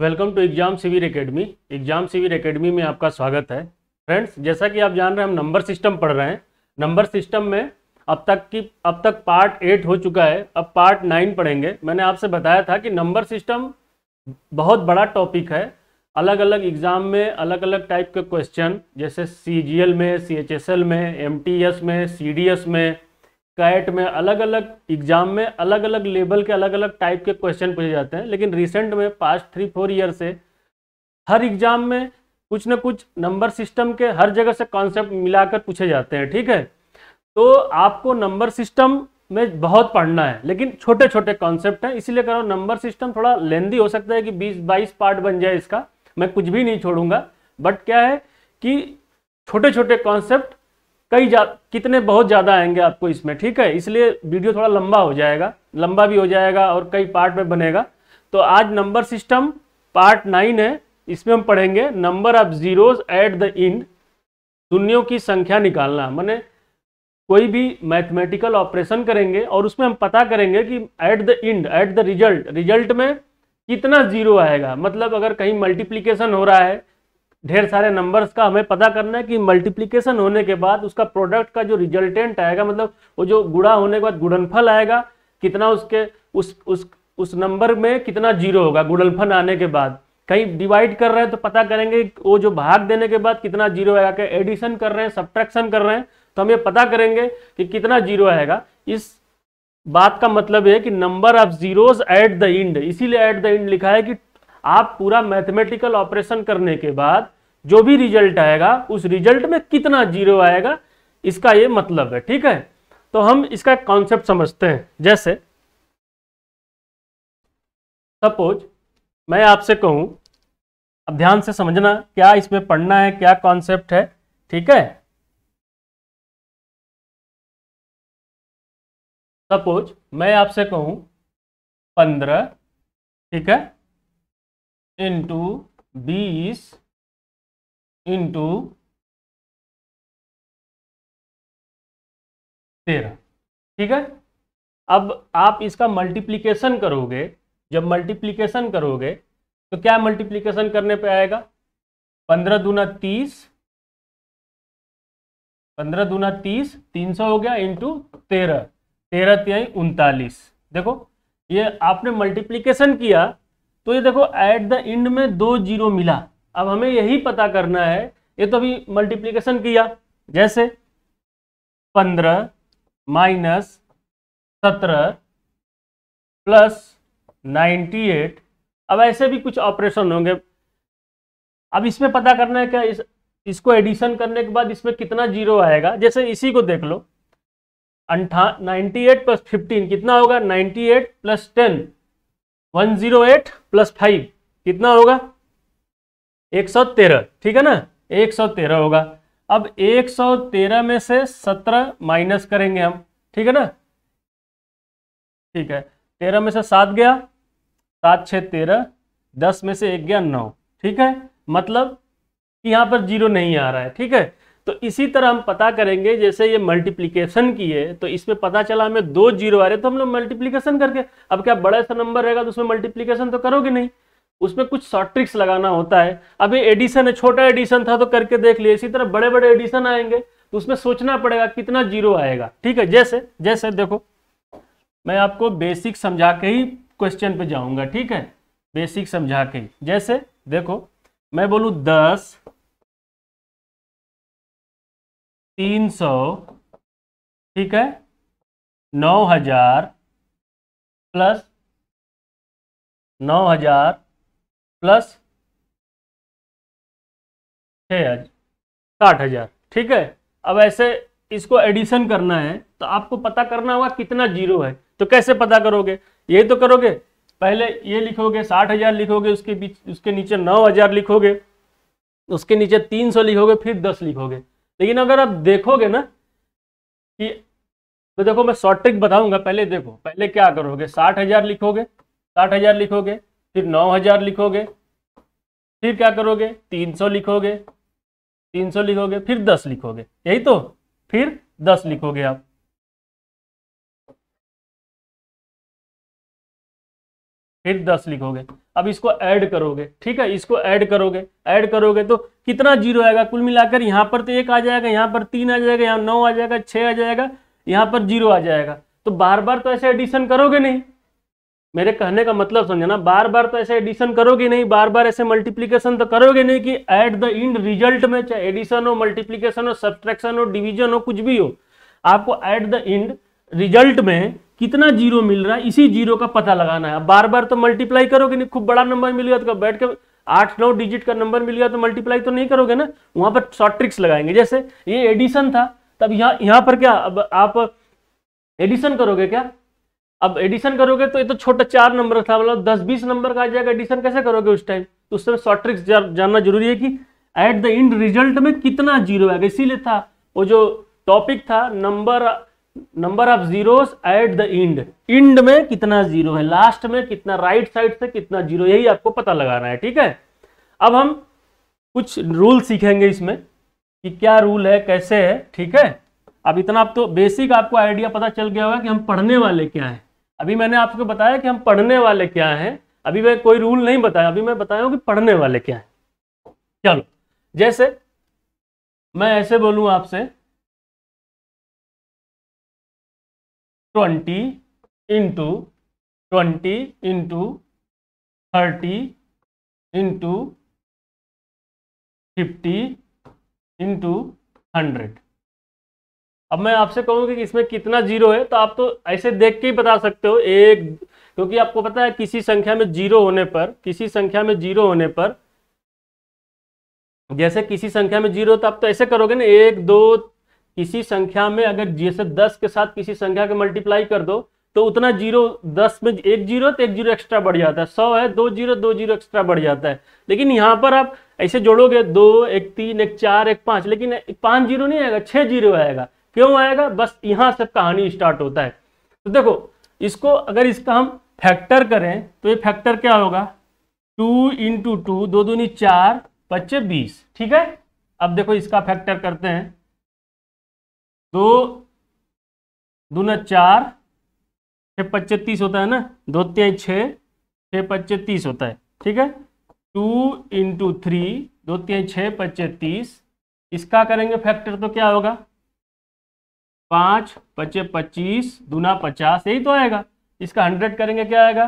welcome to exam Shivir academy exam Shivir academy में आपका स्वागत है फ्रेंड्स जैसा कि आप जान रहे हैं हम नंबर सिस्टम पढ़ रहे हैं नंबर सिस्टम में अब तक की अब तक पार्ट एट हो चुका है अब पार्ट नाइन पढ़ेंगे मैंने आपसे बताया था कि नंबर सिस्टम बहुत बड़ा टॉपिक है अलग अलग एग्ज़ाम में अलग अलग टाइप के क्वेश्चन जैसे सी में सी में एम में सी में कैट में अलग अलग एग्जाम में अलग अलग लेवल के अलग अलग टाइप के क्वेश्चन पूछे जाते हैं लेकिन रिसेंट में पास्ट थ्री फोर ईयर से हर एग्जाम में कुछ ना कुछ नंबर सिस्टम के हर जगह से कॉन्सेप्ट मिलाकर पूछे जाते हैं ठीक है तो आपको नंबर सिस्टम में बहुत पढ़ना है लेकिन छोटे छोटे कॉन्सेप्ट हैं इसीलिए कह रहा हूँ नंबर सिस्टम थोड़ा लेंदी हो सकता है कि बीस बाईस पार्ट बन जाए इसका मैं कुछ भी नहीं छोड़ूंगा बट क्या है कि छोटे छोटे कॉन्सेप्ट कई जा कितने बहुत ज़्यादा आएंगे आपको इसमें ठीक है इसलिए वीडियो थोड़ा लंबा हो जाएगा लंबा भी हो जाएगा और कई पार्ट में बनेगा तो आज नंबर सिस्टम पार्ट नाइन है इसमें हम पढ़ेंगे number of zeros at the end शून्यों की संख्या निकालना मैंने कोई भी मैथमेटिकल ऑपरेशन करेंगे और उसमें हम पता करेंगे कि at the end at the result result में कितना जीरो आएगा मतलब अगर कहीं मल्टीप्लीकेशन हो रहा है ढेर सारे नंबर्स का हमें पता करना है कि मल्टीप्लीकेशन होने के बाद उसका प्रोडक्ट का जो रिजल्टेंट आएगा मतलब वो जो गुड़ा होने के बाद गुड़नफल आएगा कितना उसके उस उस उस नंबर में कितना जीरो होगा गुड़नफल आने के बाद कहीं डिवाइड कर रहे हैं तो पता करेंगे वो जो भाग देने के बाद कितना जीरो आएगा क्या एडिशन कर रहे हैं सब्ट्रैक्शन कर रहे हैं तो हम ये पता करेंगे कि कितना जीरो आएगा इस बात का मतलब है कि number of zeros at the end इसीलिए एट द इंड लिखा है कि आप पूरा मैथमेटिकल ऑपरेशन करने के बाद जो भी रिजल्ट आएगा उस रिजल्ट में कितना जीरो आएगा इसका ये मतलब है ठीक है तो हम इसका कॉन्सेप्ट समझते हैं जैसे सपोज मैं आपसे कहूं अब ध्यान से समझना क्या इसमें पढ़ना है क्या कॉन्सेप्ट है ठीक है सपोज मैं आपसे कहूं पंद्रह ठीक है इंटू बीस इंटू तेरह ठीक है अब आप इसका मल्टीप्लीकेशन करोगे जब मल्टीप्लीकेशन करोगे तो क्या मल्टीप्लीकेशन करने पे आएगा पंद्रह दूना तीस पंद्रह दूना तीस तीन सौ हो गया इंटू तेरह तेरह तिहाई उनतालीस देखो ये आपने मल्टीप्लीकेशन किया तो ये देखो एट द एंड में दो जीरो मिला अब हमें यही पता करना है ये तो अभी मल्टीप्लीकेशन किया जैसे पंद्रह माइनस सत्रह प्लस नाइन्टी एट अब ऐसे भी कुछ ऑपरेशन होंगे अब इसमें पता करना है क्या इस इसको एडिशन करने के बाद इसमें कितना जीरो आएगा जैसे इसी को देख लो अंठा नाइन्टी एट प्लस फिफ्टीन कितना होगा ninety eight plus ten one zero eight plus five कितना होगा 113 ठीक है ना 113 होगा अब 113 में से 17 माइनस करेंगे हम ठीक है ना ठीक है 13 में से सात गया सात छः तेरह दस में से एक गया नौ ठीक है मतलब कि यहाँ पर जीरो नहीं आ रहा है ठीक है तो इसी तरह हम पता करेंगे जैसे ये मल्टीप्लीकेशन की है तो इसमें पता चला हमें दो जीरो आ रहे तो हम लोग मल्टीप्लीकेशन करके अब क्या बड़ा सा नंबर रहेगा तो उसमें मल्टीप्लीकेशन तो करोगे नहीं उसमें कुछ शॉर्ट ट्रिक्स लगाना होता है अभी एडिशन है छोटा एडिशन था तो करके देख लिए इसी तरह बड़े बड़े एडिशन आएंगे तो उसमें सोचना पड़ेगा कितना जीरो आएगा ठीक है जैसे जैसे देखो मैं आपको बेसिक समझा के ही क्वेश्चन पे जाऊंगा ठीक है बेसिक समझा के ही जैसे देखो मैं बोलू दस तीन सौ ठीक है नौ हजार प्लस नौ हजार प्लस छः साठ हजार ठीक है अब ऐसे इसको एडिशन करना है तो आपको पता करना होगा कितना जीरो है तो कैसे पता करोगे ये तो करोगे पहले ये लिखोगे साठ हजार लिखोगे उसके बीच उसके नीचे नौ हजार लिखोगे उसके नीचे तीन सौ लिखोगे फिर दस लिखोगे लेकिन अगर आप देखोगे ना कि तो देखो मैं शॉर्ट ट्रिक बताऊंगा पहले देखो पहले क्या करोगे साठ हजार लिखोगे साठ हजार लिखोगे फिर नौ हजार लिखोगे फिर क्या करोगे 300 लिखोगे 300 लिखोगे फिर 10 लिखोगे यही तो फिर 10 लिखोगे आप फिर 10 लिखोगे अब इसको ऐड करोगे ठीक है इसको ऐड करोगे ऐड करोगे तो कितना जीरो आएगा कुल मिलाकर यहां पर तो एक आ जाएगा यहां पर तीन आ जाएगा यहां नौ आ जाएगा छह आ जाएगा यहां पर जीरो आ जाएगा तो बार बार तो ऐसे एडिशन करोगे नहीं मेरे कहने का मतलब समझे ना बार बार तो ऐसे एडिशन करोगे नहीं बार बार ऐसे मल्टीप्लीकेशन तो करोगे नहीं कि एट द इंड रिजल्ट में चाहे एडिशन हो मल्टीप्लीकेशन हो सब्ट्रैक्शन हो डिवीजन हो कुछ भी हो आपको एट द इंड रिजल्ट में कितना जीरो मिल रहा है इसी जीरो का पता लगाना है बार बार तो मल्टीप्लाई करोगे नहीं खूब बड़ा नंबर मिल गया तो बैठ के आठ नौ डिजिट का नंबर मिल गया तो मल्टीप्लाई तो नहीं करोगे ना वहां पर शॉर्ट ट्रिक्स लगाएंगे जैसे ये एडिशन था तब यहाँ यहाँ पर क्या अब आप एडिशन करोगे क्या अब एडिशन करोगे तो ये तो छोटा चार नंबर था मतलब दस बीस नंबर का आ जाएगा एडिशन कैसे करोगे उस टाइम तो उस समय शॉर्ट ट्रिक्स जानना जरूरी है कि एट द एंड रिजल्ट में कितना जीरो आएगा इसीलिए था वो जो टॉपिक था number number of zero at the end end में कितना जीरो है लास्ट में कितना राइट right साइड से कितना जीरो यही आपको पता लगाना है ठीक है अब हम कुछ रूल सीखेंगे इसमें कि क्या रूल है कैसे है ठीक है अब इतना आप तो बेसिक आपको आइडिया पता चल गया होगा कि हम पढ़ने वाले क्या है अभी मैंने आपको बताया कि हम पढ़ने वाले क्या हैं अभी मैं कोई रूल नहीं बताया अभी मैं बताया कि पढ़ने वाले क्या हैं चलो जैसे मैं ऐसे बोलूं आपसे twenty into twenty into thirty into fifty into hundred अब मैं आपसे कहूंगी कि इसमें कितना जीरो है तो आप तो ऐसे देख के ही बता सकते हो एक क्योंकि आपको पता है किसी संख्या में जीरो होने पर किसी संख्या में जीरो होने पर जैसे किसी संख्या में जीरो तो आप तो ऐसे करोगे ना एक दो किसी संख्या में अगर जैसे दस के साथ किसी संख्या के मल्टीप्लाई कर दो तो उतना जीरो दस में एक जीरो तो एक जीरो एक्स्ट्रा बढ़ जाता है सौ है दो जीरो दो जीरो एक्स्ट्रा बढ़ जाता है लेकिन यहाँ पर आप ऐसे जोड़ोगे दो एक तीन एक चार एक पाँच लेकिन पाँच जीरो नहीं आएगा छः जीरो आएगा क्यों आएगा बस यहां से कहानी स्टार्ट होता है तो देखो इसको अगर इसका हम फैक्टर करें तो ये फैक्टर क्या होगा टू इंटू टू दो दूनी चार पच्चे बीस ठीक है अब देखो इसका फैक्टर करते हैं दो दूना चार छः पच्चे तीस होता है ना दो त्याई छः छः पच्चे तीस होता है ठीक है टू इंटू थ्री दो तीन छः पच्चे तीस इसका करेंगे फैक्टर तो क्या होगा पाँच पचे पच्चीस दूना पचास यही तो आएगा इसका हंड्रेड करेंगे क्या आएगा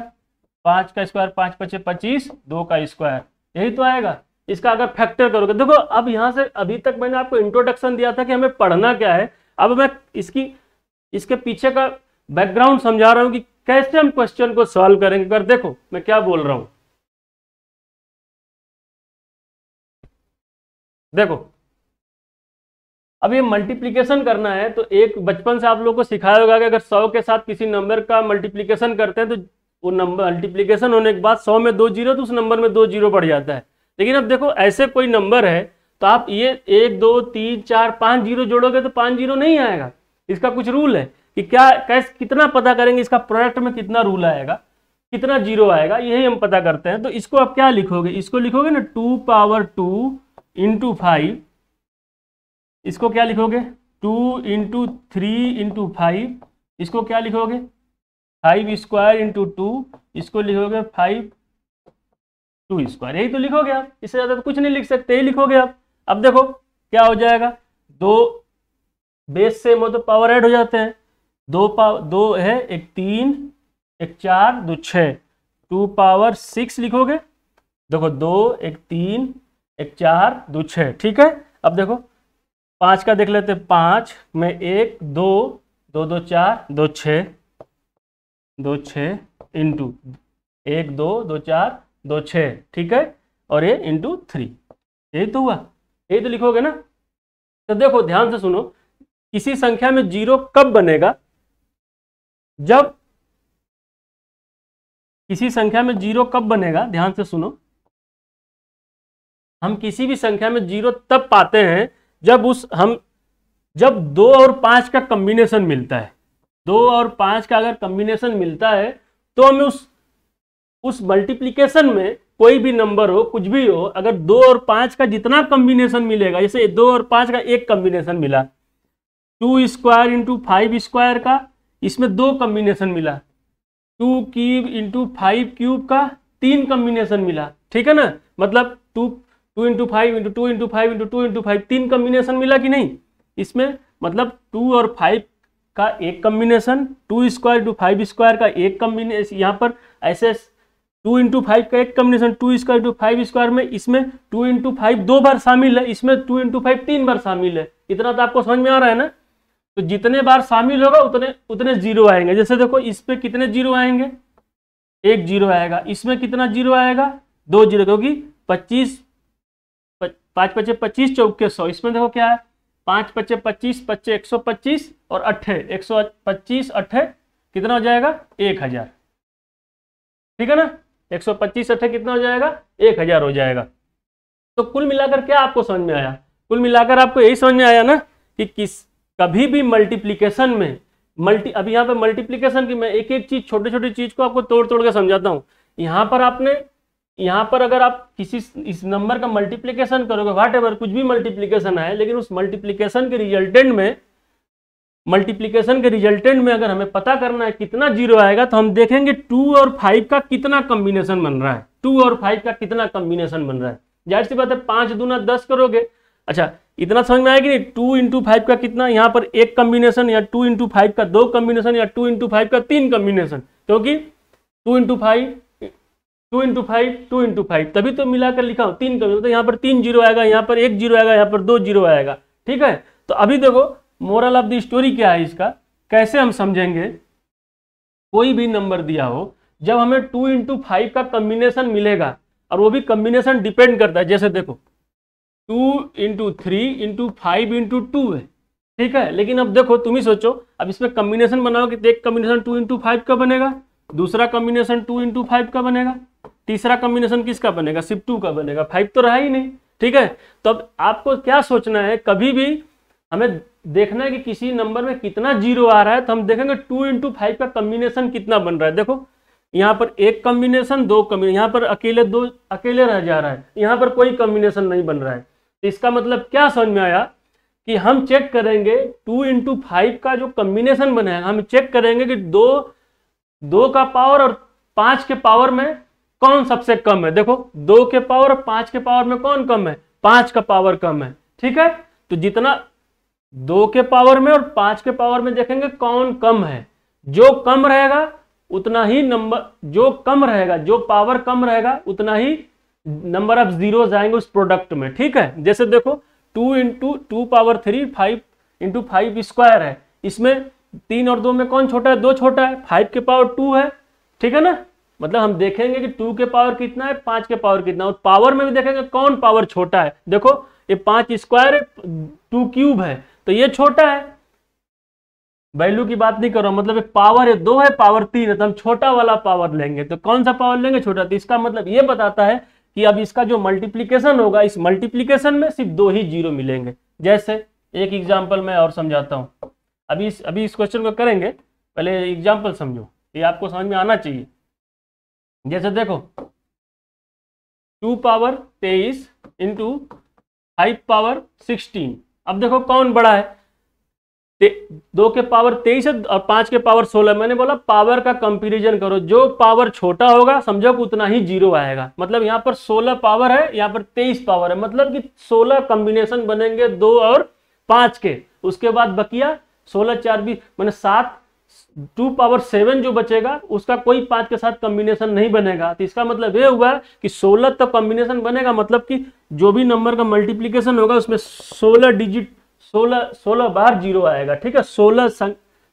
पाँच का स्क्वायर पाँच पचे पच्चीस दो का स्क्वायर यही तो आएगा इसका अगर फैक्टर करोगे देखो अब यहाँ से अभी तक मैंने आपको इंट्रोडक्शन दिया था कि हमें पढ़ना क्या है अब मैं इसकी इसके पीछे का बैकग्राउंड समझा रहा हूँ कि कैसे हम क्वेश्चन को सॉल्व करेंगे अगर देखो मैं क्या बोल रहा हूँ देखो अब ये मल्टीप्लीकेशन करना है तो एक बचपन से आप लोग को सिखाया होगा कि अगर सौ के साथ किसी नंबर का मल्टीप्लीकेशन करते हैं तो वो नंबर मल्टीप्लीकेशन होने के बाद सौ में दो जीरो तो उस नंबर में दो जीरो बढ़ जाता है लेकिन अब देखो ऐसे कोई नंबर है तो आप ये एक दो तीन चार पाँच जीरो जोड़ोगे तो पाँच जीरो नहीं आएगा इसका कुछ रूल है कि क्या कैसे कितना पता करेंगे इसका प्रोडक्ट में कितना रूल आएगा कितना जीरो आएगा यही हम पता करते हैं तो इसको आप क्या लिखोगे इसको लिखोगे ना two power two into five इसको क्या लिखोगे two into three into five इसको क्या लिखोगे फाइव स्क्वायर इंटू टू इसको लिखोगे फाइव टू स्क्वायर यही तो लिखोगे आप इससे ज़्यादा तो कुछ नहीं लिख सकते यही लिखोगे आप अब देखो क्या हो जाएगा दो बेस से मतलब तो पावर ऐड हो जाते हैं दो पावर दो है एक तीन एक चार दो छः टू पावर सिक्स लिखोगे देखो दो एक तीन एक चार दो छः ठीक है अब देखो पाँच का देख लेते पाँच में एक दो दो दो चार दो छः दो छः इंटू एक दो दो चार दो छः ठीक है और ये इंटू थ्री यही तो हुआ यही तो लिखोगे ना तो देखो ध्यान से सुनो किसी संख्या में जीरो कब बनेगा जब किसी संख्या में जीरो कब बनेगा ध्यान से सुनो हम किसी भी संख्या में जीरो तब पाते हैं जब उस हम जब दो और पांच का कम्बिनेशन मिलता है दो और पांच का अगर कम्बिनेशन मिलता है तो हमें उस उस मल्टीप्लीकेशन में कोई भी नंबर हो कुछ भी हो अगर दो और पांच का जितना कम्बिनेशन मिलेगा जैसे दो और पांच का एक कम्बिनेशन मिला two square into five square का इसमें दो कम्बिनेशन मिला two cube into five cube का तीन कम्बिनेशन मिला ठीक है ना मतलब two two into five into two into five into two into five तीन कम्बिनेशन मिला कि नहीं इसमें मतलब टू और फाइव का एक combination two square two five square का एक कम्बिनेशन यहाँ पर ऐसे टू इंटू फाइव का एक combination two square two five square में इसमें टू इंटू फाइव दो बार शामिल है इसमें टू इंटू फाइव तीन बार शामिल है इतना तो आपको समझ में आ रहा है ना तो जितने बार शामिल होगा उतने उतने जीरो आएंगे जैसे देखो इस पर कितने जीरो आएंगे एक जीरो आएगा इसमें कितना जीरो आएगा दो जीरो क्योंकि पच्चीस पाँच पच्चे पच्चीस चौके सौ इसमें देखो क्या है पाँच पच्चे पच्चीस पच्चे एक सौ पच्चीस और अट्ठे एक सौ पच्चीस अट्ठे कितना हो जाएगा एक हजार ठीक है ना एक सौ पच्चीस अट्ठे कितना हो जाएगा एक हजार हो जाएगा तो कुल मिलाकर क्या आपको समझ में आया कुल मिलाकर आपको यही समझ में आया ना कि किस कभी भी मल्टीप्लीकेशन में मल्टी अभी यहाँ पर मल्टीप्लीकेशन की मैं एक एक चीज छोटे छोटे चीज को आपको तोड़ तोड़ के समझाता हूँ यहाँ पर आपने यहाँ पर अगर आप किसी इस नंबर का मल्टीप्लीकेशन करोगे वाट एवर कुछ भी मल्टीप्लीकेशन आए लेकिन उस मल्टीप्लीकेशन के रिजल्टेंट में मल्टीप्लीकेशन के रिजल्टेंट में अगर हमें पता करना है कितना जीरो आएगा तो हम देखेंगे टू और फाइव का कितना कॉम्बिनेशन बन रहा है टू और फाइव का कितना कॉम्बिनेशन बन रहा है जाहिर सी बात है पांच दूना दस करोगे अच्छा इतना समझ में आएगी नहीं टू इंटू फाइव का कितना यहाँ पर एक कॉम्बिनेशन या टू इंटू फाइव का दो कॉम्बिनेशन या टू इंटू फाइव का तीन कॉम्बिनेशन क्योंकि two into five two into five two into five तभी तो मिलाकर लिखा हो तीन कभी तो यहाँ पर तीन जीरो आएगा यहाँ पर एक जीरो आएगा यहाँ पर दो जीरो आएगा ठीक है तो अभी देखो मोरल ऑफ द स्टोरी क्या है इसका कैसे हम समझेंगे कोई भी नंबर दिया हो जब हमें टू इंटू फाइव का कम्बिनेशन मिलेगा और वो भी कम्बिनेशन डिपेंड करता है जैसे देखो two into three into five into two है ठीक है लेकिन अब देखो तुम ही सोचो अब इसमें कम्बिनेशन बनाओ कि एक कम्बिनेशन टू इंटू फाइव का बनेगा दूसरा कॉम्बिनेशन टू इंटू फाइव का बनेगा तीसरा कॉम्बिनेशन किसका बनेगा सिर्फ टू का बनेगा फाइव तो रहा ही नहीं ठीक है तो अब आपको क्या सोचना है कभी भी हमें देखना है कि किसी नंबर में कितना जीरो आ रहा है तो हम देखेंगे टू इंटू फाइव का कॉम्बिनेशन कितना बन रहा है देखो यहाँ पर एक कॉम्बिनेशन दो कॉम्बिनेशन यहाँ पर अकेले दो अकेले रह जा रहा है यहाँ पर कोई कॉम्बिनेशन नहीं बन रहा है तो इसका मतलब क्या समझ में आया कि हम चेक करेंगे टू इंटू फाइव का जो कॉम्बिनेशन बनाएगा हम चेक करेंगे कि दो दो का पावर और पांच के पावर में कौन सबसे कम है देखो दो के पावर और पांच के पावर में कौन कम है पांच का पावर कम है ठीक है तो जितना दो के पावर में और पांच के पावर में देखेंगे कौन कम है जो कम रहेगा उतना ही नंबर जो कम रहेगा जो पावर कम रहेगा उतना ही नंबर ऑफ जीरो आएंगे उस प्रोडक्ट में ठीक है जैसे देखो two into two power three five into five square है इसमें तीन और दो में कौन छोटा है दो छोटा है फाइव के पावर टू है ठीक है ना मतलब हम देखेंगे कि टू के पावर कितना है पांच के पावर कितना और पावर में भी देखेंगे कौन पावर छोटा है देखो ये पांच स्क्वायर टू क्यूब है तो ये छोटा है वैल्यू की बात नहीं कर रहा मतलब एक पावर है दो है पावर तीन है तो हम छोटा वाला पावर लेंगे तो कौन सा पावर लेंगे छोटा तो इसका मतलब ये बताता है कि अब इसका जो मल्टीप्लीकेशन होगा इस मल्टीप्लीकेशन में सिर्फ दो ही जीरो मिलेंगे जैसे एक एग्जाम्पल मैं और समझाता हूं अभी इस अभी इस क्वेश्चन को करेंगे पहले एग्जाम्पल समझो ये आपको समझ में आना चाहिए जैसे देखो टू पावर तेईस इंटू फाइव पावर सिक्सटीन अब देखो कौन बड़ा है दो के पावर तेईस है और पांच के पावर सोलह मैंने बोला पावर का कंपेरिजन करो जो पावर छोटा होगा समझो उतना ही जीरो आएगा मतलब यहां पर सोलह पावर है यहाँ पर तेईस पावर है मतलब कि सोलह कॉम्बिनेशन बनेंगे दो और पांच के उसके बाद बकिया सोलह चार बीस मैंने सात टू पावर सेवन जो बचेगा उसका कोई पांच के साथ कॉम्बिनेशन नहीं बनेगा तो इसका मतलब ये हुआ कि सोलह तक कॉम्बिनेशन बनेगा मतलब कि जो भी नंबर का मल्टीप्लीकेशन होगा उसमें सोलह डिजिट सोलह सोलह बार जीरो आएगा ठीक है सोलह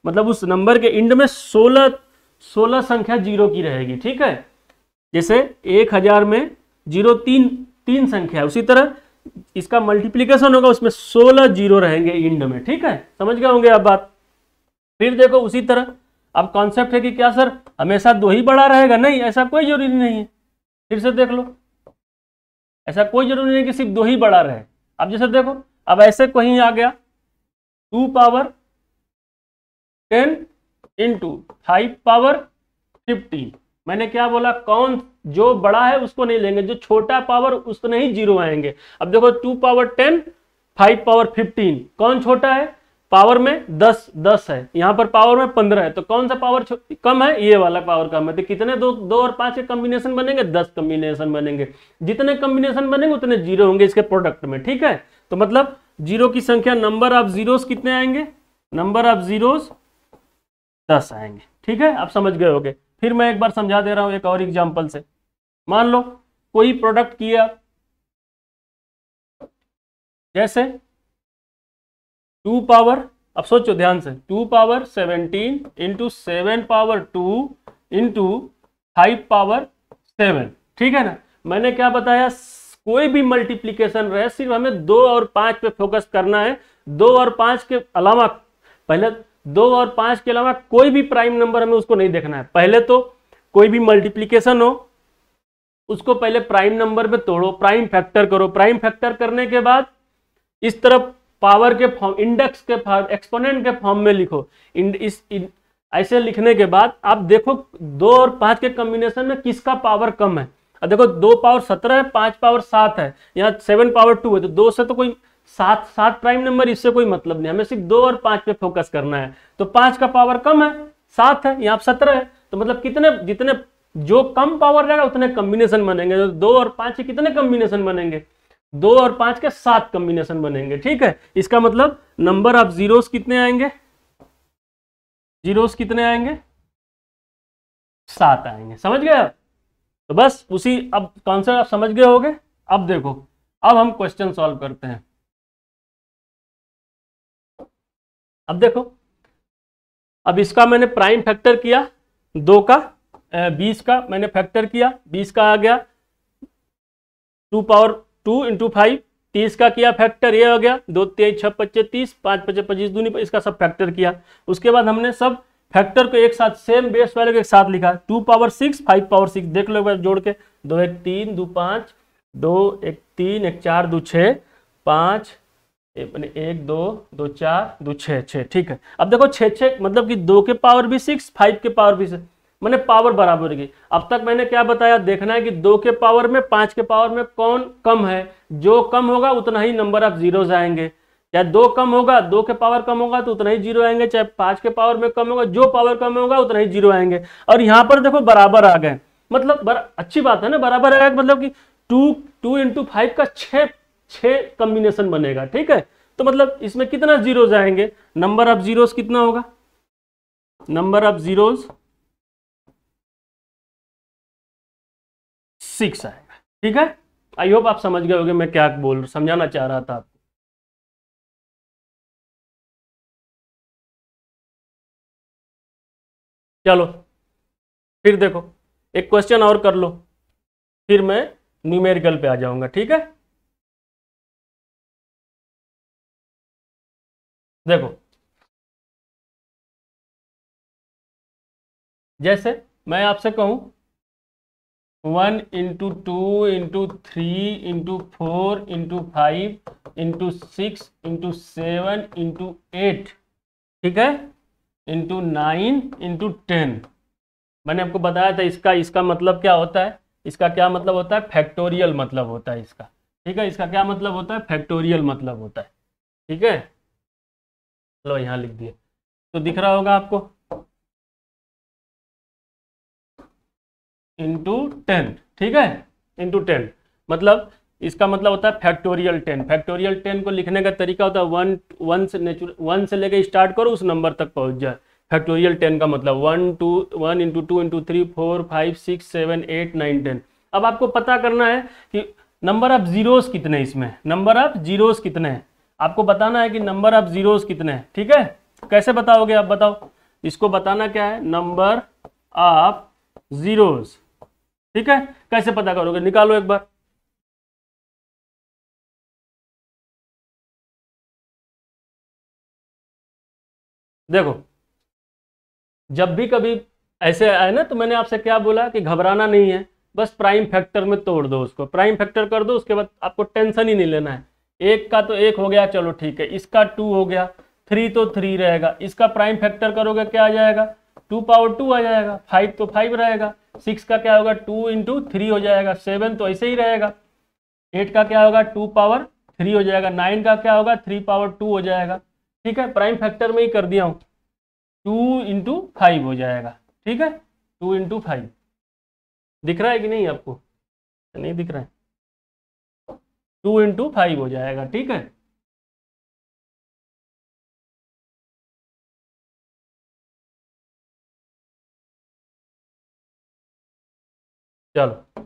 मतलब उस नंबर के इंड में सोलह सोलह संख्या जीरो की रहेगी ठीक है जैसे एक हजार में जीरो तीन तीन संख्या उसी तरह इसका मल्टीप्लीकेशन होगा उसमें सोलह जीरो रहेंगे इंड में ठीक है समझ गए होंगे अब बात फिर देखो उसी तरह अब कॉन्सेप्ट है कि क्या सर हमेशा दो ही बड़ा रहेगा नहीं ऐसा कोई जरूरी नहीं है फिर से देख लो ऐसा कोई जरूरी नहीं कि सिर्फ दो ही बड़ा रहे अब जैसे देखो अब ऐसे कहीं आ गया two power ten into five power fifty मैंने क्या बोला कौन जो बड़ा है उसको नहीं लेंगे जो छोटा पावर उसने ही जीरो आएंगे अब देखो two power ten five power fifteen कौन छोटा है पावर में दस दस है यहाँ पर पावर में पंद्रह है तो कौन सा पावर कम है ये वाला पावर कम है तो कितने दो दो और पांच के कॉम्बिनेशन बनेंगे दस कॉम्बिनेशन बनेंगे जितने कॉम्बिनेशन बनेंगे उतने जीरो होंगे इसके प्रोडक्ट में ठीक है तो मतलब जीरो की संख्या नंबर ऑफ जीरो कितने आएंगे नंबर ऑफ जीरो दस आएंगे ठीक है आप समझ गए होगे फिर मैं एक बार समझा दे रहा हूं एक और एग्जाम्पल से मान लो कोई प्रोडक्ट किया जैसे टू पावर अब सोचो ध्यान से two power seventeen into seven power two into five power seven ठीक है ना मैंने क्या बताया कोई भी मल्टीप्लीकेशन रहे सिर्फ हमें दो और पांच पे फोकस करना है दो और पांच के अलावा पहले दो और पांच के अलावा कोई भी प्राइम नंबर हमें उसको नहीं देखना है पहले तो कोई भी मल्टीप्लीकेशन हो उसको पहले प्राइम नंबर में तोड़ो प्राइम फैक्टर करो प्राइम फैक्टर करने के बाद इस तरफ पावर के फॉर्म इंडेक्स के फॉर्म एक्सपोनेंट के फॉर्म में लिखो इन, इस इन, ऐसे लिखने के बाद आप देखो दो और पांच के कम्बिनेशन में किसका पावर कम है देखो दो पावर सत्रह है पांच पावर सात है यहाँ सेवन पावर टू है तो दो से तो कोई सात सात प्राइम नंबर इससे कोई मतलब नहीं हमें सिर्फ दो और पांच पे फोकस करना है तो पांच का पावर कम है सात है यहाँ सत्रह है तो मतलब कितने जितने जो कम पावर रहेगा उतने कम्बिनेशन बनेंगे तो दो और पांच के कितने कम्बिनेशन बनेंगे दो और पांच के सात कम्बिनेशन बनेंगे ठीक है इसका मतलब नंबर ऑफ जीरोस कितने आएंगे जीरोस कितने आएंगे सात आएंगे समझ गए तो बस उसी अब कॉन्सेप्ट आप समझ गए होगे अब देखो अब हम क्वेश्चन सॉल्व करते हैं अब देखो अब इसका मैंने प्राइम फैक्टर किया दो का बीस का मैंने फैक्टर किया बीस का आ गया two power two into five तीस का किया फैक्टर ये हो गया दो तेईस छः पच्चे तीस पाँच पच्चे पच्चीस दूनी इसका सब फैक्टर किया उसके बाद हमने सब फैक्टर को एक साथ सेम बेस वाले को एक साथ लिखा two power six five power six देख लो एक जोड़ के दो एक तीन दो पाँच दो एक तीन एक चार दो छः पाँच एक दो दो चार दो छः ठीक है अब देखो छः छः मतलब कि दो के पावर भी सिक्स फाइव के पावर भी मैंने पावर बराबर की अब तक मैंने क्या बताया देखना है कि दो के पावर में पाँच के पावर में कौन कम है जो कम होगा उतना ही नंबर ऑफ जीरोज आएंगे चाहे दो कम होगा दो के पावर कम होगा तो उतना ही जीरो आएंगे चाहे पाँच के पावर में कम होगा जो पावर कम होगा उतना ही जीरो आएंगे और यहाँ पर देखो बराबर आ गए मतलब बर, अच्छी बात है ना बराबर गया मतलब कि टू टू इंटू फाइव का छः छह कम्बिनेशन बनेगा ठीक है तो मतलब इसमें कितना जीरोज आएंगे नंबर ऑफ जीरोस कितना होगा नंबर ऑफ जीरोस सिक्स आएगा ठीक है आई होप आप समझ गए होंगे मैं क्या बोल समझाना चाह रहा था आपको चलो फिर देखो एक क्वेश्चन और कर लो फिर मैं न्यूमेरिकल पे आ जाऊंगा ठीक है देखो जैसे मैं आपसे कहूं one into two into three into four into five into six into seven into eight ठीक है इंटू नाइन इंटू टेन मैंने आपको बताया था इसका इसका मतलब क्या होता है इसका क्या मतलब होता है फैक्टोरियल मतलब होता है इसका ठीक है इसका क्या मतलब होता है फैक्टोरियल मतलब होता है ठीक है चलो यहाँ लिख दिए तो दिख रहा होगा आपको इंटू टेन ठीक है इंटू टेन मतलब इसका मतलब होता है फैक्टोरियल टेन फैक्टोरियल टेन को लिखने का तरीका होता है वन वन से नेचुर वन से लेके स्टार्ट करो उस नंबर तक पहुंच जाए फैक्टोरियल टेन का मतलब one two one into two into three four five six seven eight nine ten अब आपको पता करना है कि नंबर ऑफ जीरोस कितने इसमें नंबर ऑफ जीरोस कितने हैं आपको बताना है कि नंबर ऑफ जीरोस कितने हैं ठीक है कैसे बताओगे आप बताओ इसको बताना क्या है नंबर ऑफ जीरोस ठीक है कैसे पता करोगे निकालो एक बार देखो जब भी कभी ऐसे आए ना तो मैंने आपसे क्या बोला कि घबराना नहीं है बस प्राइम फैक्टर में तोड़ दो उसको प्राइम फैक्टर कर दो उसके बाद आपको टेंशन ही नहीं लेना है एक का तो एक हो गया चलो ठीक है इसका टू हो गया थ्री तो थ्री रहेगा इसका प्राइम फैक्टर करोगे क्या आ जाएगा टू पावर टू आ जाएगा फाइव तो फाइव रहेगा सिक्स का क्या होगा टू इंटू थ्री हो जाएगा सेवन तो ऐसे ही रहेगा एट का क्या होगा टू पावर थ्री हो जाएगा नाइन का क्या होगा थ्री पावर टू हो जाएगा ठीक है प्राइम फैक्टर में ही कर दिया हूँ टू इंटू फाइव हो जाएगा ठीक है टू इंटू फाइव दिख रहा है कि नहीं आपको नहीं दिख रहा है टू इंटू फाइव हो जाएगा ठीक है चलो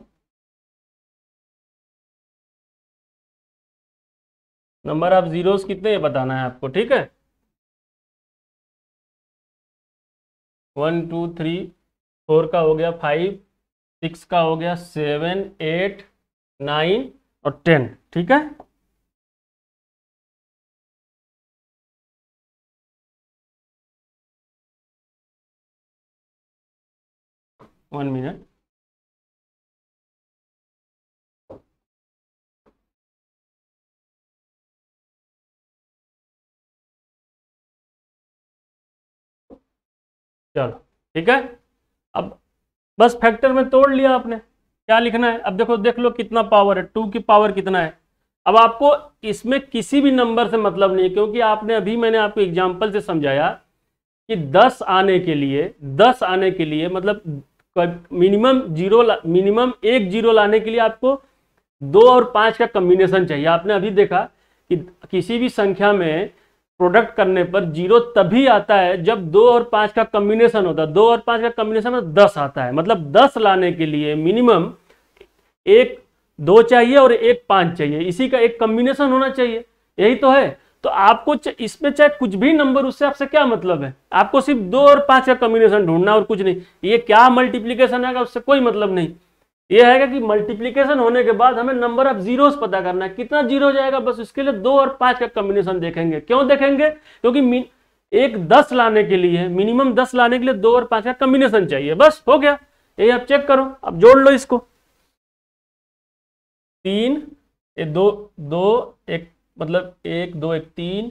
नंबर आप जीरोस कितने बताना है आपको ठीक है वन टू थ्री फोर का हो गया फाइव सिक्स का हो गया सेवन एट नाइन और टेन ठीक है वन मिनट चलो ठीक है अब बस फैक्टर में तोड़ लिया आपने क्या लिखना है अब देखो देख लो कितना पावर है टू की पावर कितना है अब आपको इसमें किसी भी नंबर से मतलब नहीं है क्योंकि आपने अभी मैंने आपको एग्जाम्पल से समझाया कि दस आने के लिए दस आने के लिए मतलब मिनिमम जीरो मिनिमम एक जीरो लाने के लिए आपको दो और पाँच का कम्बिनेशन चाहिए आपने अभी देखा कि किसी भी संख्या में प्रोडक्ट करने पर जीरो तभी आता है जब दो और पाँच का कम्बिनेशन होता है दो और पाँच का कम्बिनेशन दस आता है मतलब दस लाने के लिए मिनिमम एक दो चाहिए और एक पांच चाहिए इसी का एक कॉम्बिनेशन होना चाहिए यही तो है तो आपको इसमें चाहे कुछ भी नंबर उससे आपसे क्या मतलब है आपको सिर्फ दो और पांच का कॉम्बिनेशन ढूंढना और कुछ नहीं ये क्या मल्टीप्लीकेशन है उससे कोई मतलब नहीं ये है कि मल्टीप्लीकेशन होने के बाद हमें नंबर ऑफ जीरो पता करना है कितना जीरो जाएगा बस उसके लिए दो और पांच का कॉम्बिनेशन देखेंगे क्यों देखेंगे क्योंकि एक दस लाने के लिए मिनिमम दस लाने के लिए दो और पांच का कॉम्बिनेशन चाहिए बस हो गया यही आप चेक करो अब जोड़ लो इसको तीन ए, दो दो एक मतलब एक दो एक तीन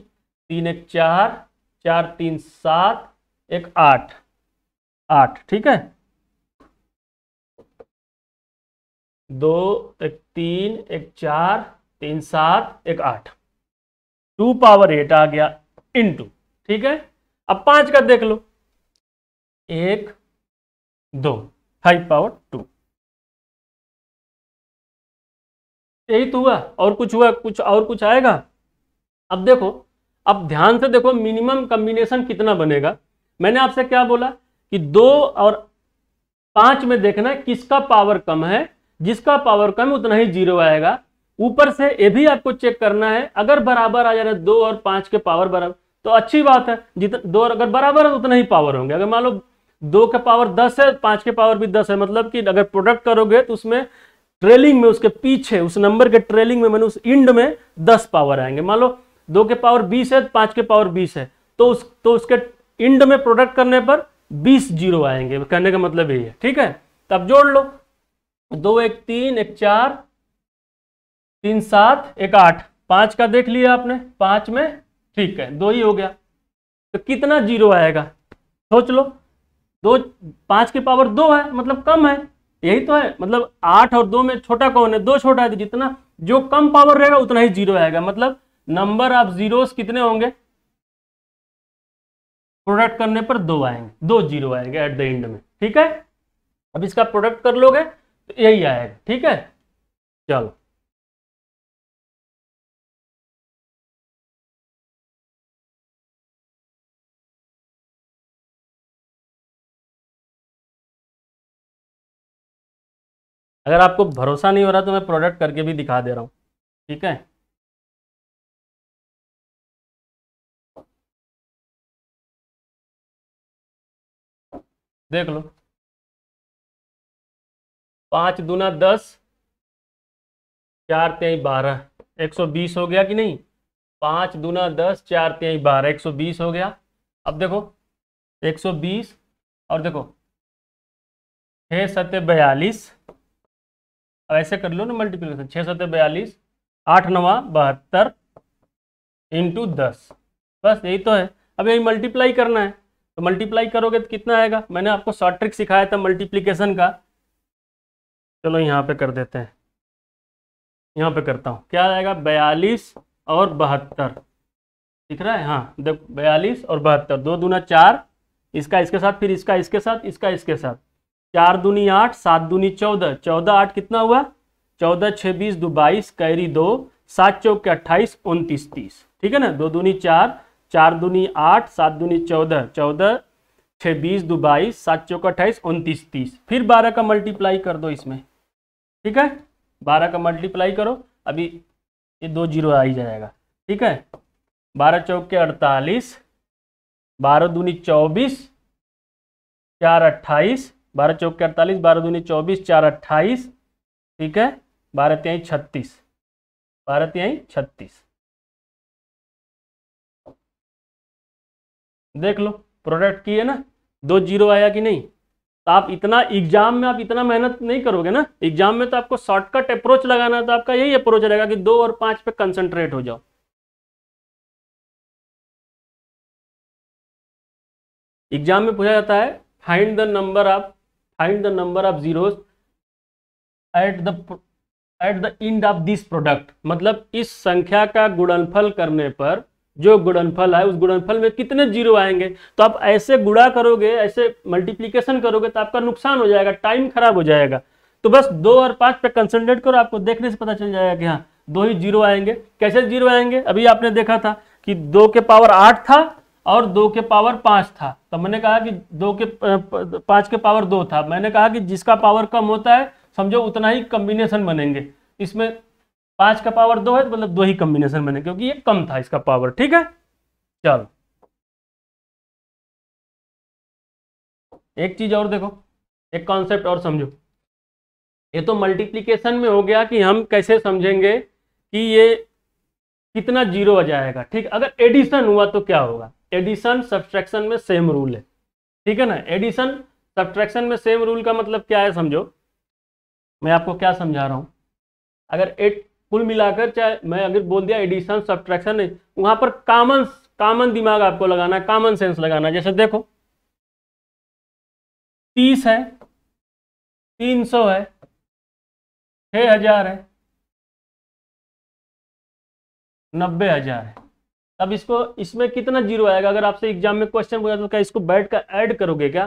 तीन एक चार चार तीन सात एक आठ आठ ठीक है दो एक तीन एक चार तीन सात एक आठ टू पावर एट आ गया इनटू ठीक है अब पांच का देख लो एक दो फाइव पावर टू यही तो हुआ और कुछ हुआ कुछ और कुछ आएगा अब देखो अब ध्यान से देखो मिनिमम कम्बिनेशन कितना बनेगा मैंने आपसे क्या बोला कि दो और पांच में देखना किसका पावर कम है जिसका पावर कम उतना ही जीरो आएगा ऊपर से ये भी आपको चेक करना है अगर बराबर आ जा रहा है दो और पांच के पावर बराबर तो अच्छी बात है जितना दो अगर बराबर है तो उतना ही पावर होंगे अगर मान लो दो के पावर दस है पांच के पावर भी दस है मतलब कि अगर प्रोडक्ट करोगे तो उसमें ट्रेलिंग में उसके पीछे उस नंबर के ट्रेलिंग में मैंने उस इंड में दस पावर आएंगे मान लो दो के पावर बीस है पांच के पावर बीस है तो उस तो उसके इंड में प्रोडक्ट करने पर बीस जीरो आएंगे कहने का मतलब यही है ठीक है तब जोड़ लो दो एक तीन एक चार तीन सात एक आठ पांच का देख लिया आपने पांच में ठीक है दो ही हो गया तो कितना जीरो आएगा सोच लो दो पांच के पावर दो है मतलब कम है यही तो है मतलब आठ और दो में छोटा कौन है दो छोटा है तो जितना जो कम पावर रहेगा उतना ही जीरो आएगा मतलब नंबर ऑफ जीरो कितने होंगे प्रोडक्ट करने पर दो आएंगे दो जीरो आएंगे एट द एंड में ठीक है अब इसका प्रोडक्ट कर लोगे तो यही आएगा ठीक है चलो अगर आपको भरोसा नहीं हो रहा तो मैं प्रोडक्ट करके भी दिखा दे रहा हूँ ठीक है देख लो पाँच दूना दस चार त्याई बारह एक सौ बीस हो गया कि नहीं पाँच दूना दस चार त्याई बारह एक सौ बीस हो गया अब देखो एक सौ बीस और देखो छः सत्य बयालीस अब ऐसे कर लो ना मल्टीप्लिकेशन छः सौ बयालीस आठ नवा बहत्तर इंटू दस बस यही तो है अब यही मल्टीप्लाई करना है तो मल्टीप्लाई करोगे तो कितना आएगा मैंने आपको शॉर्ट ट्रिक सिखाया था मल्टीप्लीकेशन का चलो यहाँ पे कर देते हैं यहाँ पे करता हूँ क्या आएगा बयालीस और बहत्तर दिख रहा है हाँ देख बयालीस और बहत्तर दो दूना चार इसका इसके साथ फिर इसका इसके साथ इसका इसके साथ चार दूनी आठ सात दूनी चौदह चौदह आठ कितना हुआ चौदह छः बीस दो बाईस कैरी दो सात चौके अट्ठाईस उनतीस तीस ठीक है ना दो दूनी चार चार दूनी आठ सात दूनी चौदह चौदह छः बीस दो बाईस सात चौक अट्ठाईस उनतीस तीस फिर बारह का मल्टीप्लाई कर दो इसमें ठीक है बारह का मल्टीप्लाई करो अभी ये दो जीरो आ ही जाएगा ठीक है बारह चौक के अड़तालीस बारह दूनी चौबीस चार अट्ठाईस बारह चौक के अड़तालीस बारह दूनी चौबीस चार अट्ठाईस ठीक है बारह त्याई छत्तीस बारह त्याई छत्तीस देख लो प्रोडक्ट की है ना दो जीरो आया कि नहीं तो आप इतना एग्जाम में आप इतना मेहनत नहीं करोगे ना एग्जाम में तो आपको शॉर्टकट अप्रोच लगाना है तो आपका यही अप्रोच रहेगा कि दो और पांच पे कंसंट्रेट हो जाओ एग्जाम में पूछा जाता है find the number of find the number of zeros at the end of this product मतलब इस संख्या का गुणनफल करने पर जो गुणनफल है उस गुणनफल में कितने जीरो आएंगे तो आप ऐसे गुड़ा करोगे ऐसे मल्टीप्लीकेशन करोगे तो आपका नुकसान हो जाएगा टाइम खराब हो जाएगा तो बस दो और पांच पे कंसंट्रेट करो आपको देखने से पता चल जाएगा कि हाँ दो ही जीरो आएंगे कैसे जीरो आएंगे अभी आपने देखा था कि दो के पावर आठ था और दो के पावर पांच था तो मैंने कहा कि दो के पांच के पावर दो था मैंने कहा कि जिसका पावर कम होता है समझो उतना ही कम्बिनेशन बनेंगे इसमें पांच का पावर दो है मतलब दो ही कम्बिनेशन बने क्योंकि ये कम था इसका पावर ठीक है चलो एक चीज और देखो एक कॉन्सेप्ट और समझो ये तो मल्टीप्लीकेशन में हो गया कि हम कैसे समझेंगे कि ये कितना जीरो आ जाएगा ठीक अगर एडिशन हुआ तो क्या होगा एडिशन सब्सट्रैक्शन में सेम रूल है ठीक है ना एडिशन सब्सट्रैक्शन में सेम रूल का मतलब क्या है समझो मैं आपको क्या समझा रहा हूँ अगर एट कुल मिलाकर चाहे मैं अगर बोल दिया एडिशन सब्ट्रैक्शन नहीं वहाँ पर कॉमन कॉमन दिमाग आपको लगाना है कॉमन सेंस लगाना जैसे देखो तीस है तीन सौ है छः हजार है नब्बे हजार है अब इसको इसमें कितना जीरो आएगा अगर आपसे एग्जाम में क्वेश्चन पूछा तो क्या इसको बैठ कर ऐड करोगे क्या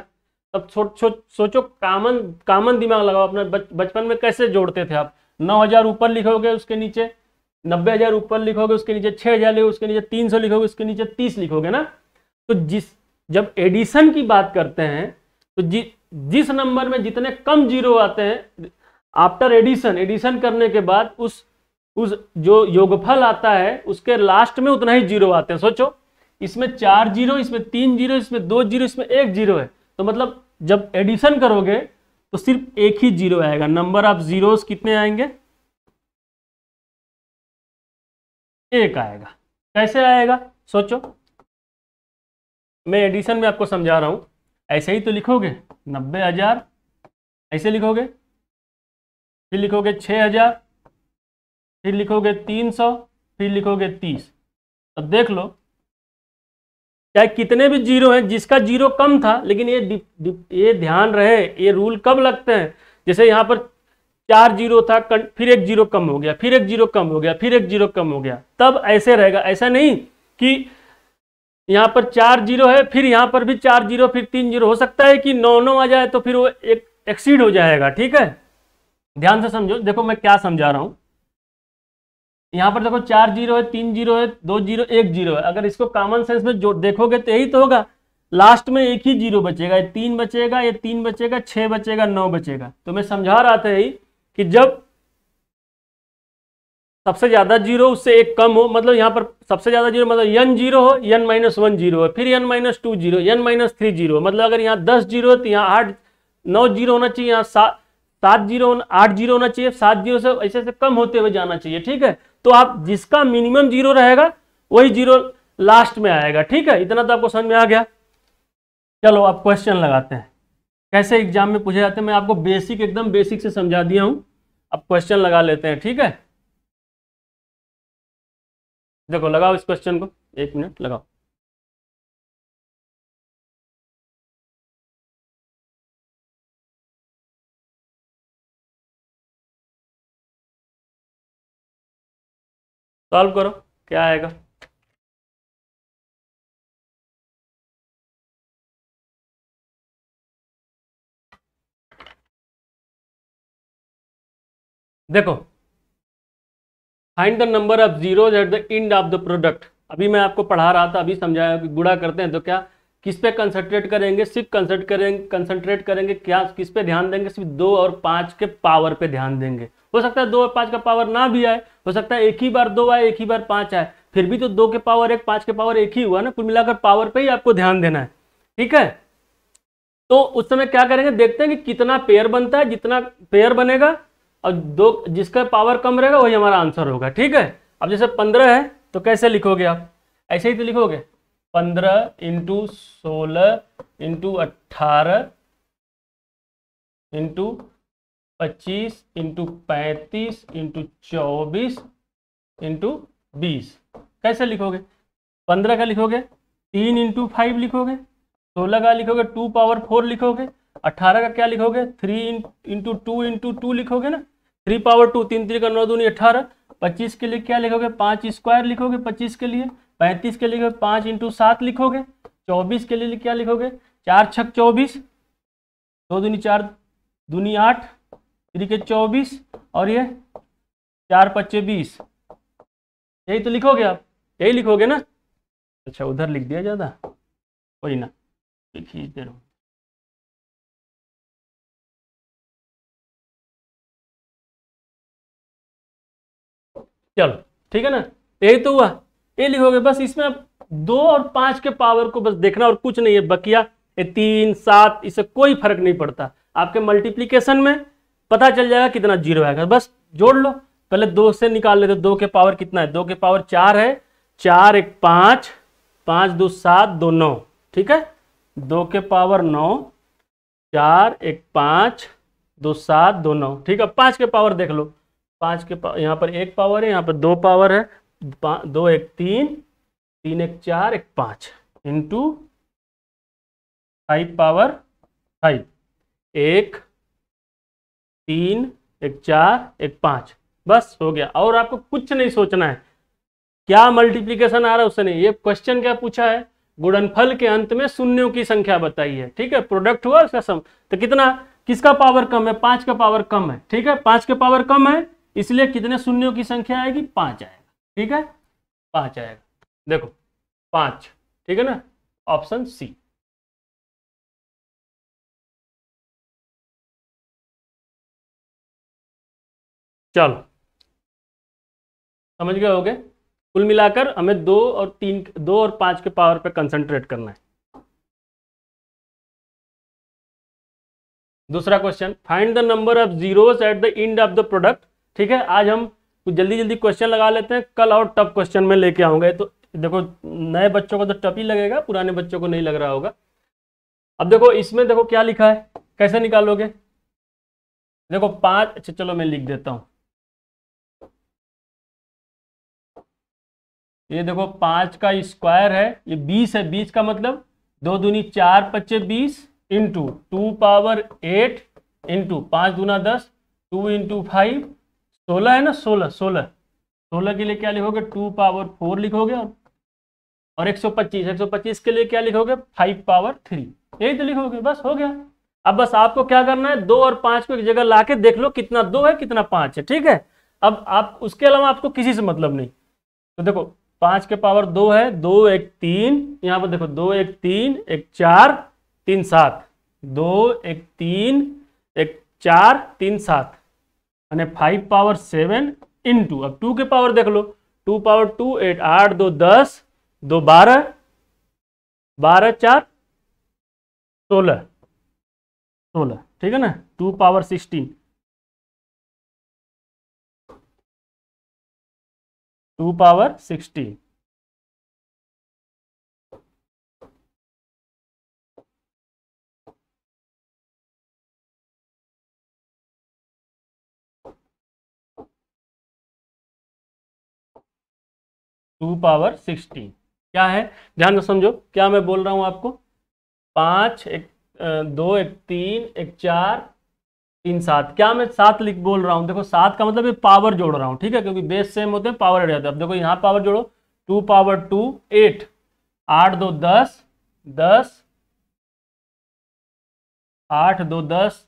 तब छो, छो, सोचो कामन कामन दिमाग लगाओ अपना बचपन में कैसे जोड़ते थे आप नौ हजार ऊपर लिखोगे उसके नीचे नब्बे हजार ऊपर लिखोगे उसके नीचे छः हजार लिखोगे उसके नीचे तीन सौ लिखोगे उसके नीचे तीस लिखोगे ना तो जिस जब एडिशन की बात करते हैं तो जि जिस नंबर में जितने कम जीरो आते हैं आफ्टर एडिशन एडिशन करने के बाद उस उस जो योगफल आता है उसके लास्ट में उतना ही जीरो आते हैं सोचो इसमें चार जीरो इसमें तीन जीरो इसमें दो जीरो इसमें एक जीरो है तो मतलब जब एडिशन करोगे तो सिर्फ एक ही जीरो आएगा नंबर ऑफ जीरो कितने आएंगे एक आएगा कैसे आएगा सोचो मैं एडिशन में आपको समझा रहा हूं ऐसे ही तो लिखोगे नब्बे हजार ऐसे लिखोगे फिर लिखोगे छह हजार फिर लिखोगे तीन सौ फिर लिखोगे तीस अब देख लो चाहे कितने भी जीरो हैं जिसका जीरो कम था लेकिन ये दिप, दिप, ये ध्यान रहे ये रूल कब लगते हैं जैसे यहाँ पर चार जीरो था फिर एक जीरो कम हो गया फिर एक जीरो कम हो गया फिर एक जीरो कम हो गया तब ऐसे रहेगा ऐसा नहीं कि यहाँ पर चार जीरो है फिर यहाँ पर भी चार जीरो फिर तीन जीरो हो सकता है कि नौ नौ आ जाए तो फिर वो एक एक्सीड हो जाएगा ठीक है ध्यान से समझो देखो मैं क्या समझा रहा हूँ यहाँ पर देखो चार जीरो है तीन जीरो है दो जीरो एक जीरो है अगर इसको कॉमन सेंस में जो देखोगे तो यही तो होगा लास्ट में एक ही जीरो बचेगा ये तीन बचेगा ये तीन बचेगा छह बचेगा नौ बचेगा तो मैं समझा रहा था यही कि जब सबसे ज़्यादा जीरो उससे एक कम हो मतलब यहाँ पर सबसे ज़्यादा जीरो मतलब यन जीरो हो यन माइनस वन जीरो है फिर n minus two zero n minus three zero मतलब अगर यहाँ दस जीरो है तो यहाँ आठ नौ जीरो होना चाहिए यहाँ सात सात जीरो आठ जीरो होना चाहिए सात जीरो से ऐसे ऐसे कम होते हुए जाना चाहिए ठीक है तो आप जिसका मिनिमम जीरो रहेगा वही जीरो लास्ट में आएगा ठीक है इतना तो आपको समझ में आ गया चलो आप क्वेश्चन लगाते हैं कैसे एग्जाम में पूछे जाते हैं मैं आपको बेसिक एकदम बेसिक से समझा दिया हूं आप क्वेश्चन लगा लेते हैं ठीक है देखो लगाओ इस क्वेश्चन को एक मिनट लगाओ सॉल्व करो क्या आएगा देखो find the number of zeros at the end of the product अभी मैं आपको पढ़ा रहा था अभी समझाया गुड़ा करते हैं तो क्या किस पे कंसंट्रेट करेंगे सिर्फ कंसंट्रेट करेंगे कंसंट्रेट करेंगे क्या किस पे ध्यान देंगे सिर्फ दो और पाँच के पावर पे ध्यान देंगे हो सकता है दो और पाँच का पावर ना भी आए हो सकता है एक ही बार दो आए एक ही बार पाँच आए फिर भी तो दो के पावर एक पाँच के पावर एक ही हुआ ना कुल मिलाकर पावर पे ही आपको ध्यान देना है ठीक है तो उस समय क्या करेंगे देखते हैं कि कितना पेयर बनता है जितना पेयर बनेगा और दो जिसका पावर कम रहेगा वही हमारा आंसर होगा ठीक है अब जैसे पंद्रह है तो कैसे लिखोगे आप ऐसे ही तो लिखोगे पंद्रह इंटू सोलह इंटू अट्ठारह इंटू पच्चीस इंटू पैंतीस इंटू चौबीस इंटू बीस कैसे लिखोगे पंद्रह का लिखोगे तीन इंटू फाइव लिखोगे सोलह का लिखोगे टू पावर फोर लिखोगे अट्ठारह का क्या लिखोगे three into two into two लिखोगे ना थ्री पावर टू तीन तीन का नौ दूनी अट्ठारह पच्चीस के लिए क्या लिखोगे पाँच स्क्वायर लिखोगे पच्चीस के लिए पैंतीस के लिए पाँच इंटू सात लिखोगे चौबीस के लिए क्या लिखोगे चार छक चौबीस दो दूनी चार दूनी आठ के चौबीस और ये चार पच्चे बीस यही तो लिखोगे आप यही लिखोगे ना अच्छा उधर लिख दिया ज़्यादा कोई ना खींचते रहो चलो ठीक है ना यही तो हुआ ये लिखोगे बस इसमें आप दो और पांच के पावर को बस देखना और कुछ नहीं है बकिया ये तीन सात इससे कोई फर्क नहीं पड़ता आपके मल्टीप्लीकेशन में पता चल जाएगा कितना जीरो आएगा बस जोड़ लो पहले दो से निकाल लेते दो के पावर कितना है दो के पावर चार है चार एक पांच पांच दो सात दो नौ ठीक है दो के पावर नौ चार एक पांच दो सात दो नौ ठीक है पांच के पावर देख लो पांच के पावर यहाँ पर एक पावर है यहाँ पर दो पावर है दो एक तीन तीन एक चार एक पाँच इंटू फाइव पावर फाइव एक तीन एक चार एक पाँच बस हो गया और आपको कुछ नहीं सोचना है क्या मल्टीप्लीकेशन आ रहा है उसने ये क्वेश्चन क्या पूछा है गुणनफल के अंत में शून्यों की संख्या बताई है ठीक है प्रोडक्ट हुआ उसका सम तो कितना किसका पावर कम है पाँच का पावर कम है ठीक है पाँच का पावर कम है इसलिए कितने शून्यों की संख्या आएगी पाँच आएगी ठीक है पांच आएगा देखो पांच ठीक है ना ऑप्शन सी चलो समझ गए होगे कुल मिलाकर हमें दो और तीन दो और पांच के पावर पे कंसंट्रेट करना है दूसरा question find the number of zeros at the end of the product ठीक है आज हम कुछ तो जल्दी जल्दी क्वेश्चन लगा लेते हैं कल और टफ क्वेश्चन में लेके आऊंगा तो देखो नए बच्चों को तो टफ ही लगेगा पुराने बच्चों को नहीं लग रहा होगा अब देखो इसमें देखो क्या लिखा है कैसे निकालोगे देखो पांच अच्छा चलो मैं लिख देता हूं ये देखो पांच का स्क्वायर है ये बीस है बीस का मतलब दो दूनी चार पच्चे बीस into two power eight into पांच दूना दस टू इंटू फाइव सोलह है ना सोलह सोलह सोलह के लिए क्या लिखोगे टू पावर फोर लिखोगे और और 125 125 के लिए क्या लिखोगे फाइव पावर थ्री यही तो लिखोगे बस हो गया अब बस आपको क्या करना है दो और पांच को एक जगह ला के देख लो कितना दो है कितना पांच है ठीक है अब आप उसके अलावा आपको किसी से मतलब नहीं तो देखो पांच के पावर दो है दो एक तीन यहाँ पर देखो दो एक तीन एक चार तीन सात दो एक तीन एक चार तीन सात यानी five power seven into अब टू के पावर देख लो टू पावर टू एट आठ दो दस दो बारह बारह चार सोलह सोलह ठीक है ना two power sixteen two power sixteen two power sixteen क्या है ध्यान से समझो क्या मैं बोल रहा हूं आपको पांच एक दो एक तीन एक चार तीन सात क्या मैं सात लिख बोल रहा हूं देखो सात का मतलब पावर जोड़ रहा हूं ठीक है क्योंकि बेस सेम होते हैं पावर एड जाते हैं अब देखो यहां पावर जोड़ो टू पावर टू एट आठ दो दस दस आठ दो दस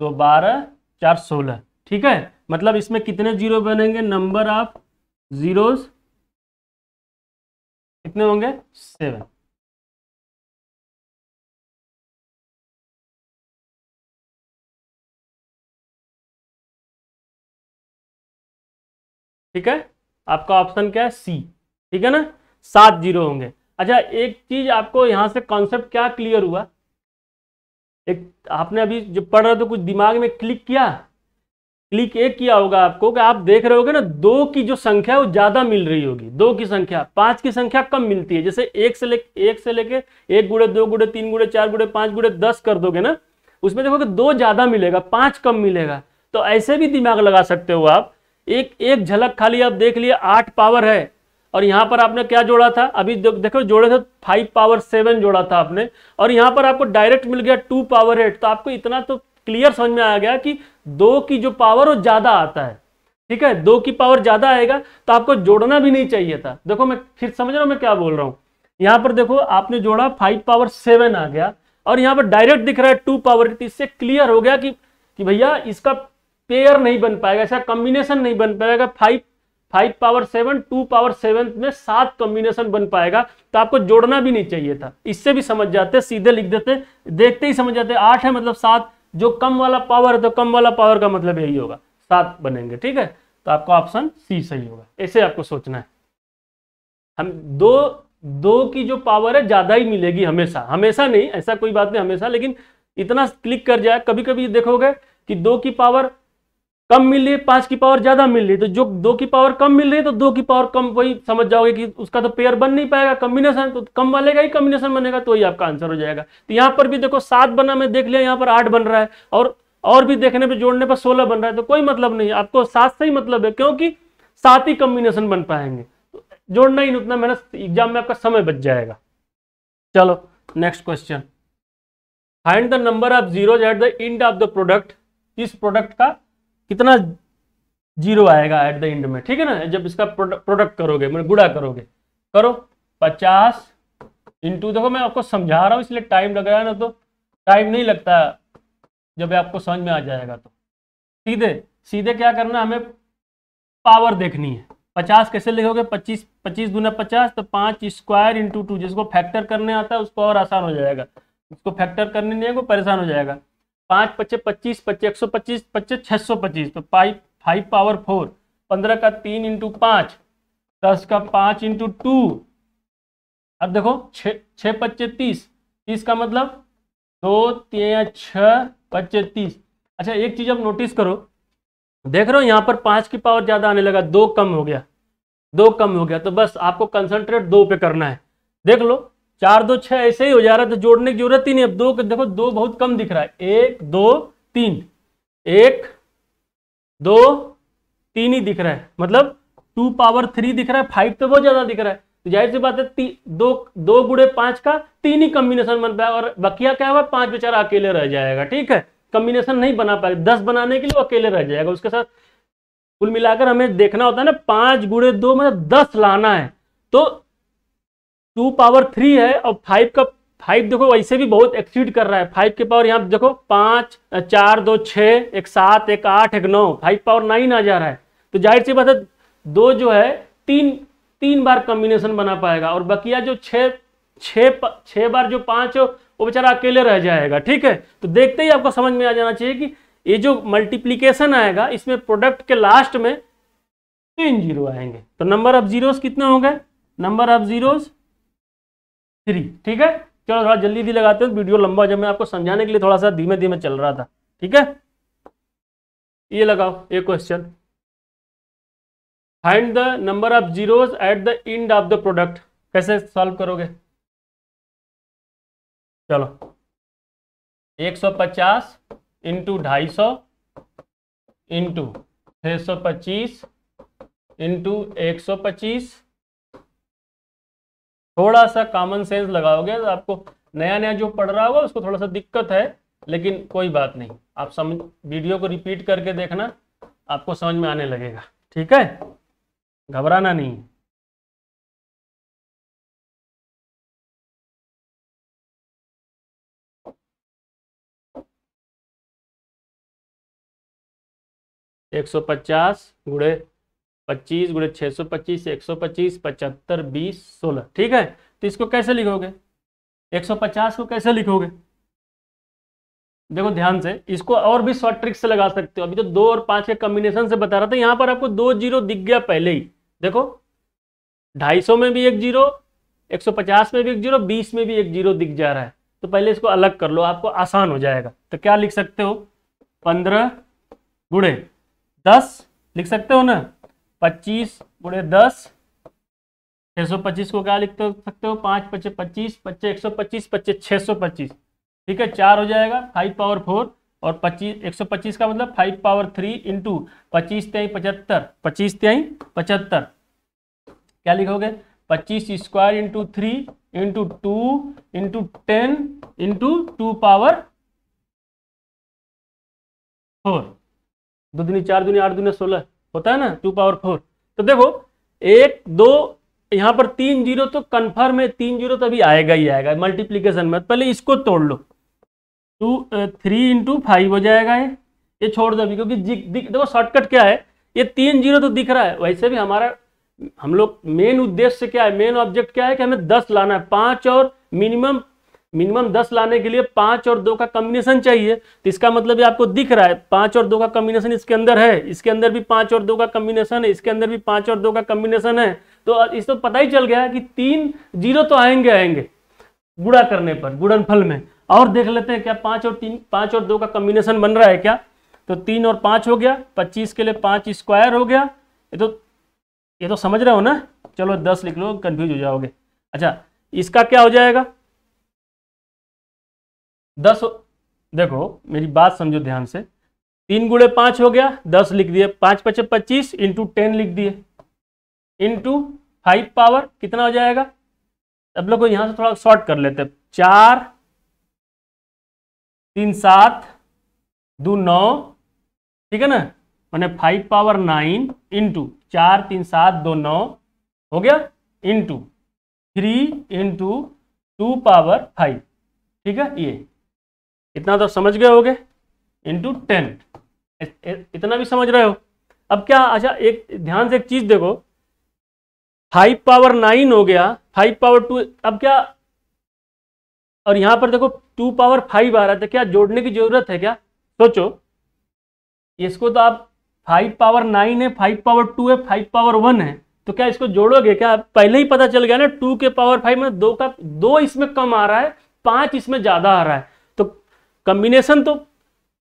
दो बारह चार सोलह ठीक है मतलब इसमें कितने जीरो बनेंगे नंबर ऑफ जीरोज़ कितने होंगे सेवन ठीक है आपका ऑप्शन क्या है सी ठीक है ना सात जीरो होंगे अच्छा एक चीज आपको यहां से कॉन्सेप्ट क्या क्लियर हुआ एक आपने अभी जो पढ़ रहे थे तो कुछ दिमाग में क्लिक किया क्लिक एक किया होगा आपको कि आप देख रहे होगे ना दो की जो संख्या वो ज्यादा मिल रही होगी दो की संख्या पांच की संख्या कम मिलती है जैसे एक से ले एक से लेके एक गुड़े दो गुड़े तीन गुड़े चार गुड़े पांच गुड़े दस कर दोगे ना उसमें देखोगे दो ज्यादा मिलेगा पांच कम मिलेगा तो ऐसे भी दिमाग लगा सकते हो आप एक एक झलक खाली आप देख लिए आठ पावर है और यहां पर आपने क्या जोड़ा था अभी देखो जोड़े थे फाइव पावर सेवन जोड़ा था आपने और यहां पर आपको डायरेक्ट मिल गया टू पावर एट तो आपको इतना तो क्लियर समझ में आ गया कि दो की जो पावर वो ज्यादा आता है ठीक है दो की पावर ज्यादा आएगा तो आपको जोड़ना भी नहीं चाहिए था देखो मैं फिर समझ रहा हूं मैं क्या बोल रहा हूं यहां पर देखो आपने जोड़ा फाइव पावर सेवन आ गया और यहां पर डायरेक्ट दिख रहा है टू पावर इससे क्लियर हो गया कि, कि भैया इसका पेयर नहीं बन पाएगा ऐसा कॉम्बिनेशन नहीं बन पाएगा five five power seven two power seven में सात कॉम्बिनेशन बन पाएगा तो आपको जोड़ना भी नहीं चाहिए था इससे भी समझ जाते सीधे लिख देते देखते ही समझ जाते आठ है मतलब सात जो कम वाला पावर है तो कम वाला पावर का मतलब यही होगा सात बनेंगे ठीक है तो आपका ऑप्शन सी सही होगा ऐसे आपको सोचना है हम दो दो की जो पावर है ज़्यादा ही मिलेगी हमेशा हमेशा नहीं ऐसा कोई बात नहीं हमेशा लेकिन इतना क्लिक कर जाए कभी कभी देखोगे कि दो की पावर कम मिल रही है पांच की पावर ज्यादा मिल रही है तो जो दो की पावर कम मिल रही है तो दो की पावर कम वही समझ जाओगे कि उसका तो पेयर बन नहीं पाएगा कम्बिनेशन तो कम वाले का ही कम्बिनेशन बनेगा तो ही आपका आंसर हो जाएगा तो यहाँ पर भी देखो सात बना मैं देख लिया यहाँ पर आठ बन रहा है और और भी देखने पर जोड़ने पर सोलह बन रहा है तो कोई मतलब नहीं आपको सात से ही मतलब है क्योंकि सात ही कम्बिनेशन बन पाएंगे तो जोड़ना ही उतना मेहनत एग्जाम में आपका समय बच जाएगा चलो next question find the number of zero of the product इस प्रोडक्ट का कितना जीरो आएगा एट द एंड में ठीक है ना जब इसका प्रोडक्ट करोगे मतलब गुड़ा करोगे करो पचास इंटू देखो मैं आपको समझा रहा हूँ इसलिए टाइम लग रहा है ना तो टाइम नहीं लगता जब आपको समझ में आ जाएगा तो सीधे सीधे क्या करना हमें पावर देखनी है पचास कैसे लिखोगे पच्चीस पच्चीस दूना पचास तो पाँच स्क्वायर इंटू टू जिसको फैक्टर करने आता है उसको और आसान हो जाएगा उसको फैक्टर करने नहीं है वो परेशान हो जाएगा पांच पच्चे पच्चीस पच्चीस एक सौ पच्चीस पच्चीस छह सौ पच्चीस तो पाइप फाइव पावर फोर पंद्रह का तीन इंटू पांच दस का पांच इंटू टू अब देखो छ पच्चे तीस तीस का मतलब दो तीन छ पच्चे तीस अच्छा एक चीज़ आप नोटिस करो देख रहे हो यहाँ पर पांच की पावर ज़्यादा आने लगा दो कम हो गया दो कम हो गया तो बस आपको कंसंट्रेट दो पे करना है देख लो चार दो छह ऐसे ही हो जा रहा था तो जोड़ने की जरूरत ही नहीं अब दो देखो दो बहुत कम दिख रहा है एक दो तीन एक दो तीन ही दिख रहा है मतलब टू पावर थ्री दिख रहा है फाइव तो बहुत ज्यादा दिख रहा है तो जाहिर सी बात है ती, दो दो गुड़े पांच का तीन ही कम्बिनेशन बन पाया और बकिया क्या हुआ पांच बेचारा अकेले रह जाएगा ठीक है कम्बिनेशन नहीं बना पाएगा दस बनाने के लिए अकेले रह जाएगा उसके साथ कुल मिलाकर हमें देखना होता है ना पांच गुड़े दो मतलब दस लाना है तो टू पावर थ्री है और फाइव का फाइव देखो वैसे भी बहुत एक्सीड कर रहा है फाइव के पावर यहाँ देखो पाँच चार दो छः एक सात एक आठ एक नौ फाइव पावर नाइन आ जा रहा है तो जाहिर सी बात है दो जो है तीन तीन बार कॉम्बिनेशन बना पाएगा और बकिया जो छः छः छः बार जो पाँच वो बेचारा अकेले रह जाएगा ठीक है तो देखते ही आपको समझ में आ जाना चाहिए कि ये जो मल्टीप्लीकेशन आएगा इसमें प्रोडक्ट के लास्ट में तीन जीरो आएंगे तो नंबर ऑफ जीरोस कितने हो गए नंबर ऑफ जीरोस थ्री ठीक है चलो थोड़ा जल्दी भी लगाते हैं वीडियो लंबा जब मैं आपको समझाने के लिए थोड़ा सा धीमे धीमे चल रहा था ठीक है ये लगाओ एक question find the number of zeros at the end of the product कैसे सॉल्व करोगे चलो 150 सौ पचास इंटू ढाई सौ इंटू छः सौ पच्चीस इंटू एक सौ पच्चीस थोड़ा सा कॉमन सेंस लगाओगे तो आपको नया नया जो पढ़ रहा होगा उसको थोड़ा सा दिक्कत है लेकिन कोई बात नहीं आप समझ वीडियो को रिपीट करके देखना आपको समझ में आने लगेगा ठीक है घबराना नहीं है एक सौ पचास गुड़े पच्चीस गुड़े छह सौ पच्चीस एक सौ पच्चीस पचहत्तर बीस सोलह ठीक है तो इसको कैसे लिखोगे एक सौ पचास को कैसे लिखोगे देखो ध्यान से इसको और भी शॉर्ट ट्रिक से लगा सकते हो अभी तो दो और पांच के कॉम्बिनेशन से बता रहा था यहां पर आपको दो जीरो दिख गया पहले ही देखो ढाई सौ में भी एक जीरो एक सौ पचास में भी एक जीरो बीस में भी एक जीरो दिख जा रहा है तो पहले इसको अलग कर लो आपको आसान हो जाएगा तो क्या लिख सकते हो पंद्रह गुड़े दस लिख सकते हो ना पच्चीस बुढ़े दस छः सौ पच्चीस को क्या लिख सकते हो पाँच पच्चे पच्चीस पच्चे एक सौ पच्चीस पच्चे छः सौ पच्चीस ठीक है चार हो जाएगा फाइव पावर फोर और पच्चीस एक सौ पच्चीस का मतलब फाइव पावर थ्री इंटू पच्चीस त्याई पचहत्तर पच्चीस त्याई पचहत्तर क्या लिखोगे पच्चीस square into three into two into ten into two power four दो दुनी चार दुनी आठ दुनिया सोलह होता है ना टू पावर फोर तो देखो एक दो यहां पर तीन जीरो तो कन्फर्म है तीन जीरो तो अभी आएगा ही आएगा मल्टीप्लीकेशन में पहले इसको तोड़ लो टू थ्री इंटू फाइव हो जाएगा ये ये छोड़ दो अभी क्योंकि देखो शॉर्टकट क्या है ये तीन जीरो तो दिख रहा है वैसे भी हमारा हम लोग मेन उद्देश्य क्या है मेन ऑब्जेक्ट क्या है कि हमें दस लाना है पांच और मिनिमम मिनिमम दस लाने के लिए पांच और दो का कॉम्बिनेशन चाहिए तो इसका मतलब ये आपको दिख रहा है पांच और दो का कॉम्बिनेशन इसके अंदर है इसके अंदर भी पांच और दो का कॉम्बिनेशन है इसके अंदर भी पांच और दो का कॉम्बिनेशन है तो इस तो पता ही चल गया कि तीन जीरो तो आएंगे आएंगे गुड़ा करने पर गुड़नफल में और देख लेते हैं क्या पांच और तीन पांच और दो का कॉम्बिनेशन बन रहा है क्या तो तीन और पांच हो गया पच्चीस के लिए पांच स्क्वायर हो गया ये तो ये तो समझ रहे हो ना चलो दस लिख लो कन्फ्यूज हो जाओगे अच्छा इसका क्या हो जाएगा दस देखो मेरी बात समझो ध्यान से तीन गुड़े पाँच हो गया दस लिख दिए पाँच पचे पच्चीस इंटू टेन लिख दिए इंटू फाइव पावर कितना हो जाएगा अब लोग यहां यहाँ से थोड़ा शॉर्ट कर लेते चार तीन सात दो नौ ठीक है ना मैंने फाइव पावर नाइन इंटू चार तीन सात दो नौ हो गया into three into two power five ठीक है ये इतना तो समझ गए होगे इंटू टेन इतना भी समझ रहे हो अब क्या अच्छा एक ध्यान से एक चीज देखो फाइव पावर नाइन हो गया फाइव पावर टू अब क्या और यहां पर देखो टू पावर फाइव आ रहा था तो क्या जोड़ने की जरूरत है क्या सोचो इसको तो आप फाइव पावर नाइन है फाइव पावर टू है फाइव पावर वन है तो क्या इसको जोड़ोगे क्या पहले ही पता चल गया ना टू के पावर फाइव में दो का दो इसमें कम आ रहा है पांच इसमें ज्यादा आ रहा है कम्बिनेशन तो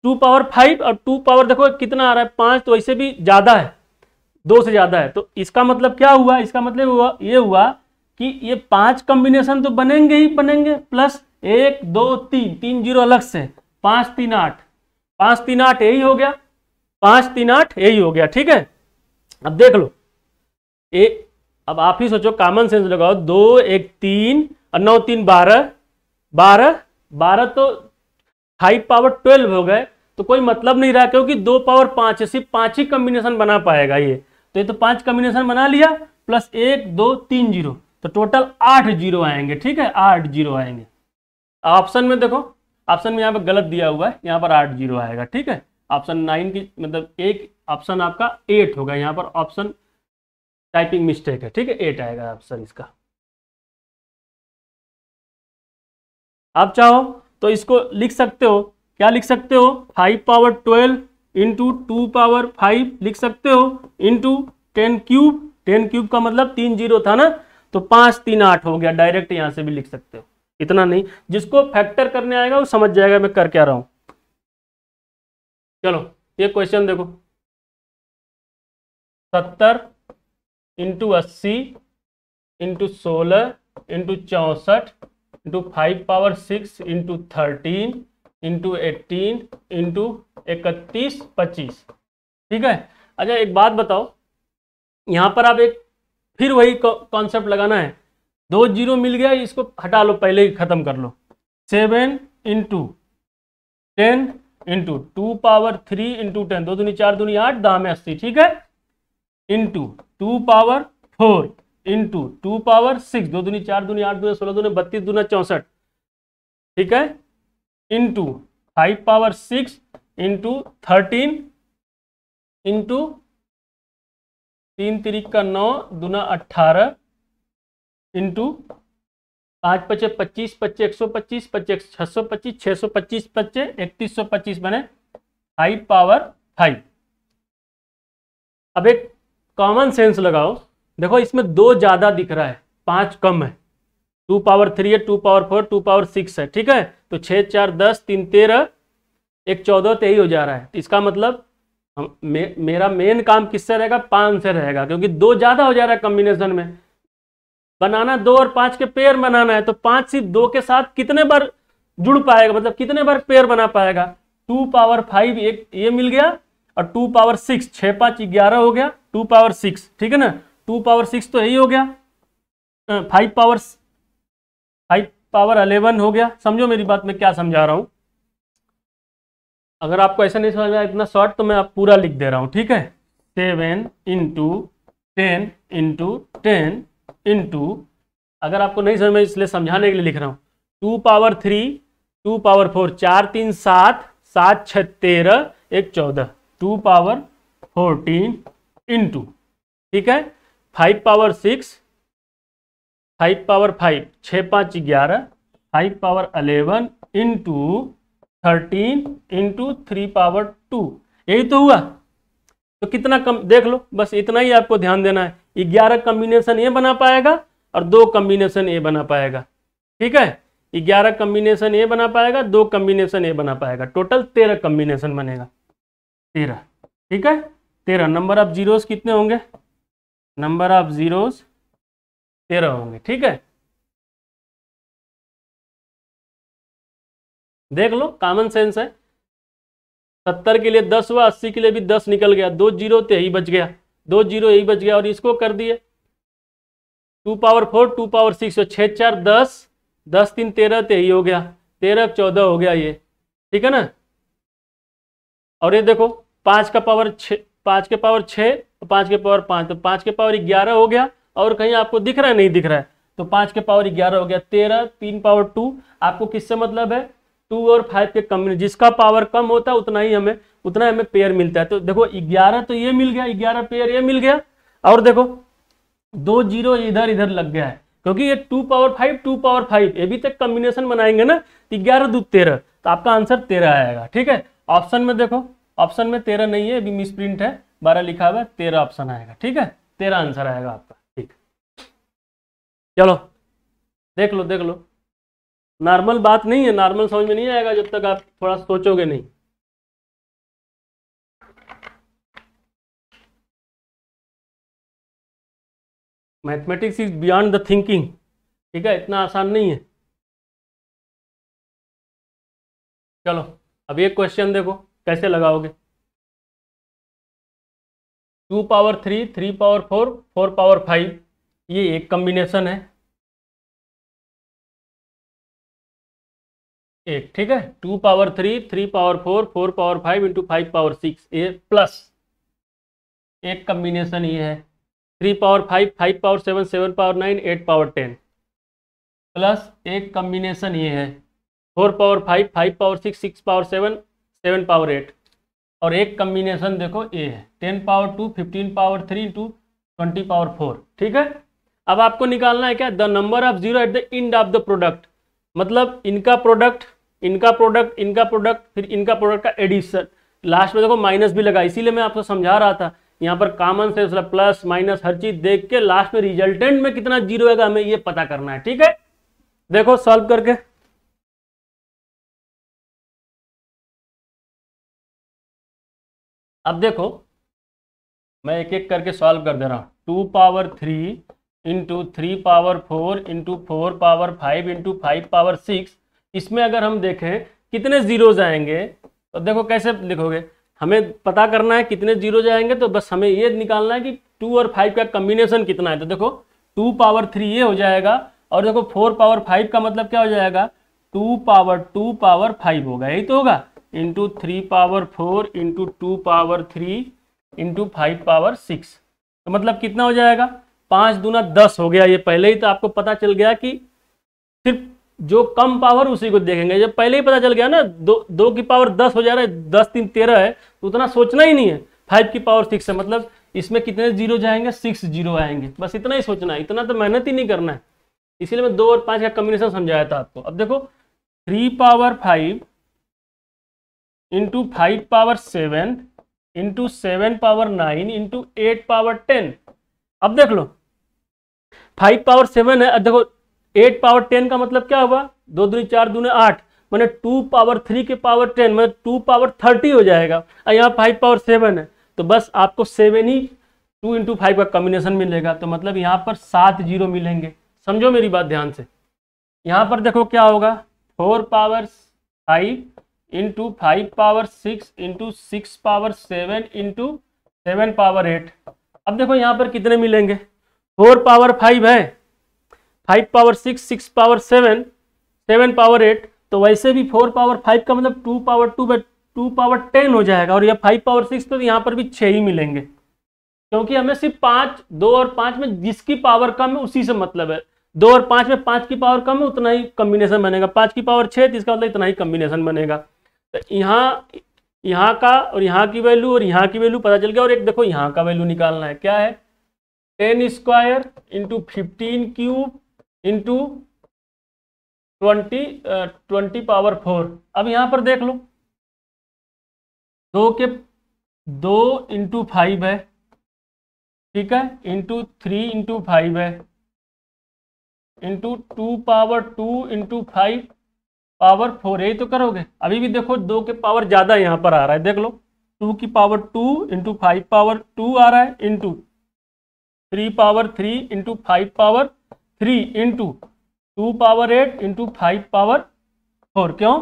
टू पावर फाइव और टू पावर देखो कितना आ रहा है पाँच तो ऐसे भी ज़्यादा है दो से ज़्यादा है तो इसका मतलब क्या हुआ इसका मतलब हुआ ये हुआ कि ये पांच कम्बिनेशन तो बनेंगे ही बनेंगे प्लस एक दो तीन तीन जीरो अलग से पाँच तीन आठ पाँच तीन आठ यही हो गया पाँच तीन आठ यही हो गया ठीक है अब देख लो ए अब आप ही सोचो कॉमन सेंस लगाओ दो एक तीन और नौ तीन बारह बारह बारह तो फाइव पावर ट्वेल्व हो गए तो कोई मतलब नहीं रहा क्योंकि दो पावर पांच है सिर्फ पांच ही कम्बिनेशन बना पाएगा ये तो ये तो पांच कम्बिनेशन बना लिया प्लस एक दो तीन जीरो तो टोटल आठ जीरो आएंगे ठीक है आठ जीरो आएंगे ऑप्शन में देखो ऑप्शन में यहाँ पर गलत दिया हुआ है यहाँ पर आठ जीरो आएगा ठीक है ऑप्शन नाइन की मतलब एक ऑप्शन आपका एट होगा यहाँ पर ऑप्शन टाइपिंग मिस्टेक है ठीक है एट आएगा ऑप्शन इसका आप चाहो तो इसको लिख सकते हो क्या लिख सकते हो five power twelve into two power five लिख सकते हो into ten cube ten cube का मतलब तीन जीरो था ना तो पांच तीन आठ हो गया डायरेक्ट यहां से भी लिख सकते हो इतना नहीं जिसको फैक्टर करने आएगा वो समझ जाएगा मैं कर क्या रहा हूं चलो ये क्वेश्चन देखो सत्तर इंटू अस्सी इंटू सोलह इंटू चौसठ into five power six into thirteen into eighteen into इकतीस पच्चीस ठीक है अच्छा एक बात बताओ यहाँ पर आप एक फिर वही कॉन्सेप्ट लगाना है दो जीरो मिल गया इसको हटा लो पहले ही ख़त्म कर लो seven into ten into two power three into ten दो दूनी चार दूनी आठ दाम अस्सी ठीक है into two power four into two power six दो दुनी चार दुनी आठ दुनिया सोलह दुनिया बत्तीस दूना चौंसठ ठीक है into five power six into thirteen into तीन तरीक का नौ दुना अट्ठारह इंटू पाँच पचे पच्चीस पच्चे एक सौ पच्चीस पच्चे छः सौ पच्चीस छः सौ पच्चीस पच्चे इकतीस सौ पच्चीस बने फाइव पावर फाइव अब एक कॉमन सेंस लगाओ देखो इसमें दो ज्यादा दिख रहा है पांच कम है टू पावर थ्री है two power four two power six है ठीक है तो छः चार दस तीन तेरह एक चौदह तेई हो जा रहा है इसका मतलब मे, मेरा मेन काम किससे रहेगा पाँच से रहेगा क्योंकि दो ज़्यादा हो जा रहा है कॉम्बिनेशन में बनाना दो और पांच के पेयर बनाना है तो पांच सिर्फ दो के साथ कितने बार जुड़ पाएगा मतलब कितने बार पेयर बना पाएगा टू पावर फाइव एक ये मिल गया और टू पावर सिक्स छः पाँच ग्यारह हो गया टू पावर सिक्स ठीक है ना टू पावर सिक्स तो यही हो गया five power five power eleven हो गया समझो मेरी बात मैं क्या समझा रहा हूँ अगर आपको ऐसा नहीं समझ इतना शॉर्ट तो मैं आप पूरा लिख दे रहा हूँ ठीक है seven into ten into ten into अगर आपको नहीं समझ में इसलिए समझाने के लिए लिख रहा हूँ two power three two power four चार तीन सात सात छ तेरह एक चौदह टू पावर फोर्टीन इंटू ठीक है five power six five power five छः पाँच ग्यारह five power eleven into thirteen into three power two यही तो हुआ तो कितना कम देख लो बस इतना ही आपको ध्यान देना है ग्यारह कम्बिनेशन ये बना पाएगा और दो कम्बिनेशन ए बना पाएगा ठीक है ग्यारह कम्बिनेशन ए बना पाएगा दो कम्बिनेशन ए बना पाएगा टोटल तेरह कम्बिनेशन बनेगा तेरह ठीक है तेरह नंबर आप जीरोस कितने होंगे नंबर ऑफ जीरोस तेरह होंगे ठीक है देख लो कॉमन सेंस है सत्तर के लिए दस हुआ अस्सी के लिए भी दस निकल गया दो जीरो तो यही बच गया दो जीरो यही बच गया और इसको कर दिए two power four two power six छः चार दस दस तीन तेरह तो यही हो गया तेरह चौदह हो गया ये ठीक है ना और ये देखो पाँच का पावर छः पाँच के पावर छः तो पाँच के पावर पाँच तो पाँच के पावर ग्यारह हो गया और कहीं आपको दिख रहा है नहीं दिख रहा है तो पाँच के पावर ग्यारह हो गया तेरह तीन पावर टू आपको किससे मतलब है टू और फाइव के कम जिसका पावर कम होता है उतना ही हमें उतना हमें पेयर मिलता है तो देखो ग्यारह तो ये मिल गया ग्यारह पेयर ये मिल गया और देखो दो जीरो इधर इधर लग गया है क्योंकि ये two power five two power five ये भी तक तो कम्बिनेशन बनाएंगे ना ग्यारह दो तेरह तो आपका आंसर तेरह आएगा ठीक है ऑप्शन में देखो ऑप्शन में तेरह नहीं है अभी मिस प्रिंट है बारह लिखा हुआ है तेरह ऑप्शन आएगा ठीक है तेरह आंसर आएगा आपका ठीक चलो देख लो देख लो नॉर्मल बात नहीं है नॉर्मल समझ में नहीं आएगा जब तक आप थोड़ा सोचोगे नहीं mathematics is beyond the thinking ठीक है इतना आसान नहीं है चलो अब एक क्वेश्चन देखो कैसे लगाओगे two power three three power four four power five ये एक कम्बिनेशन है एक ठीक है two power three three power four four power five into five power six a plus एक कम्बिनेशन ये है three power five five power seven seven power nine eight power ten plus एक कम्बिनेशन ये है four power five five power six six power seven seven power eight और एक combination देखो a है ten power two fifteen power three two twenty power four ठीक है अब आपको निकालना है क्या the number of zero at the end of the product मतलब इनका प्रोडक्ट इनका प्रोडक्ट इनका प्रोडक्ट फिर इनका प्रोडक्ट का एडिशन लास्ट में देखो माइनस भी लगा इसीलिए मैं आपको समझा रहा था यहाँ पर कॉमन से प्लस माइनस हर चीज देख के लास्ट में रिजल्टेंट में कितना जीरो आएगा हमें ये पता करना है ठीक है देखो सॉल्व करके अब देखो मैं एक एक करके सॉल्व कर दे रहा हूँ two power three into three power four into four power five into five power six इसमें अगर हम देखें कितने ज़ीरोज आएंगे तो देखो कैसे लिखोगे हमें पता करना है कितने जीरो जाएंगे तो बस हमें ये निकालना है कि टू और फाइव का कम्बिनेशन कितना है तो देखो टू पावर थ्री ये हो जाएगा और देखो फोर पावर फाइव का मतलब क्या हो जाएगा two power two power five होगा यही तो होगा into three power four into two power three into five power six तो मतलब कितना हो जाएगा पाँच दूना दस हो गया ये पहले ही तो आपको पता चल गया कि सिर्फ जो कम पावर उसी को देखेंगे जब पहले ही पता चल गया ना दो दो की पावर दस हो जा रहा है दस तीन तेरह है तो उतना सोचना ही नहीं है फाइव की पावर सिक्स है मतलब इसमें कितने जीरो जाएंगे सिक्स जीरो आएंगे बस इतना ही सोचना है इतना तो मेहनत ही नहीं करना है इसीलिए मैं दो और पाँच का कम्बिनेशन समझाया था आपको अब देखो three power five into five power seven into seven power nine into eight power ten अब देख लो फाइव पावर सेवन है देखो एट पावर टेन का मतलब क्या हुआ दो दूनी चार दूने आठ मैंने टू पावर थ्री के पावर टेन मतलब टू पावर थर्टी हो जाएगा और यहाँ फाइव पावर सेवन है तो बस आपको सेवन ही टू इंटू फाइव का कॉम्बिनेशन मिलेगा तो मतलब यहाँ पर सात जीरो मिलेंगे समझो मेरी बात ध्यान से यहाँ पर देखो क्या होगा four power five into five power six into six power seven into seven power eight अब देखो यहाँ पर कितने मिलेंगे फोर पावर फाइव है five power six six power seven seven power eight तो वैसे भी फोर पावर फाइव का मतलब two power two by two power ten हो जाएगा और यह फाइव पावर सिक्स तो यहाँ पर भी छः ही मिलेंगे क्योंकि हमें सिर्फ पाँच दो और पाँच में जिसकी पावर कम है उसी से मतलब है दो और पाँच में पाँच की पावर कम है उतना ही कम्बिनेशन बनेगा पाँच की पावर छः तो इसका मतलब इतना ही कम्बिनेशन बनेगा तो यहाँ यहाँ का और यहाँ की वैल्यू और यहाँ की वैल्यू पता चल गया और एक देखो यहाँ का वैल्यू निकालना है क्या है ten square into fifteen cube into twenty twenty power four अब यहाँ पर देख लो दो के दो इंटू फाइव है ठीक है इंटू थ्री इंटू फाइव है into two power two into five power four यही तो करोगे अभी भी देखो दो के पावर ज़्यादा यहाँ पर आ रहा है देख लो टू की power two into five power two आ रहा है into three power three into five power three into two power eight into five power four क्यों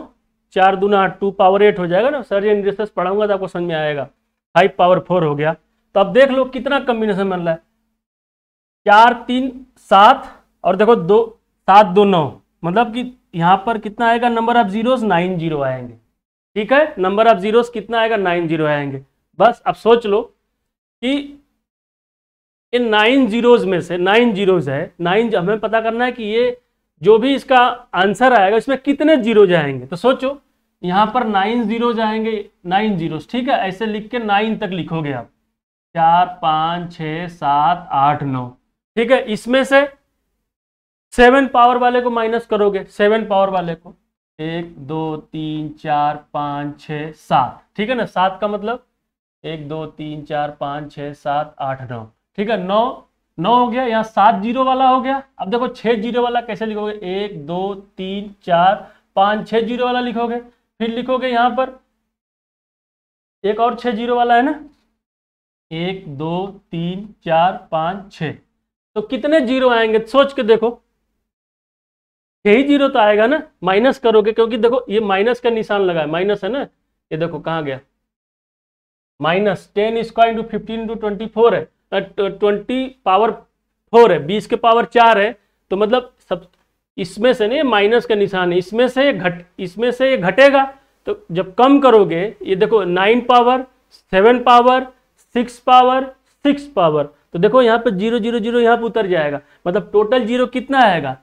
चार दूना आठ टू पावर एट हो जाएगा ना सर ये निर्देश पढ़ाऊंगा तो आपको समझ में आएगा फाइव पावर फोर हो गया तो अब देख लो कितना कम्बिनेशन बन रहा है चार तीन सात और देखो दो सात दो नौ मतलब कि यहां पर कितना आएगा number of zeros nine zero आएंगे ठीक है नंबर ऑफ जीरोस कितना आएगा नाइन जीरो आएंगे बस अब सोच लो कि इन नाइन जीरोज में से नाइन जीरोज है नाइन हमें पता करना है कि ये जो भी इसका आंसर आएगा इसमें कितने जीरो जाएंगे तो सोचो यहां पर नाइन जीरो जाएंगे नाइन जीरो ठीक है ऐसे लिख के नाइन तक लिखोगे आप चार पाँच छ सात आठ नौ ठीक है इसमें से सेवन पावर वाले को माइनस करोगे सेवन पावर वाले को एक दो तीन चार पाँच छ सात ठीक है ना सात का मतलब एक दो तीन चार पाँच छ सात आठ नौ ठीक है नौ नौ हो गया यहाँ सात जीरो वाला हो गया अब देखो छह जीरो वाला कैसे लिखोगे एक दो तीन चार पाँच छ जीरो वाला लिखोगे फिर लिखोगे यहाँ पर एक और छह जीरो वाला है ना एक दो तीन चार पाँच छ तो कितने जीरो आएंगे सोच के देखो यही जीरो तो आएगा ना माइनस करोगे क्योंकि देखो ये माइनस का निशान लगा है माइनस है ना ये देखो कहाँ गया minus ten square into fifteen into twenty four है ट्वेंटी पावर फोर है बीस के पावर चार है तो मतलब सब इसमें से नहीं माइनस का निशान है इसमें से घट इसमें से ये घटेगा तो जब कम करोगे ये देखो nine power seven power six power six power तो देखो यहाँ पे जीरो जीरो जीरो यहाँ पर उतर जाएगा मतलब टोटल जीरो कितना आएगा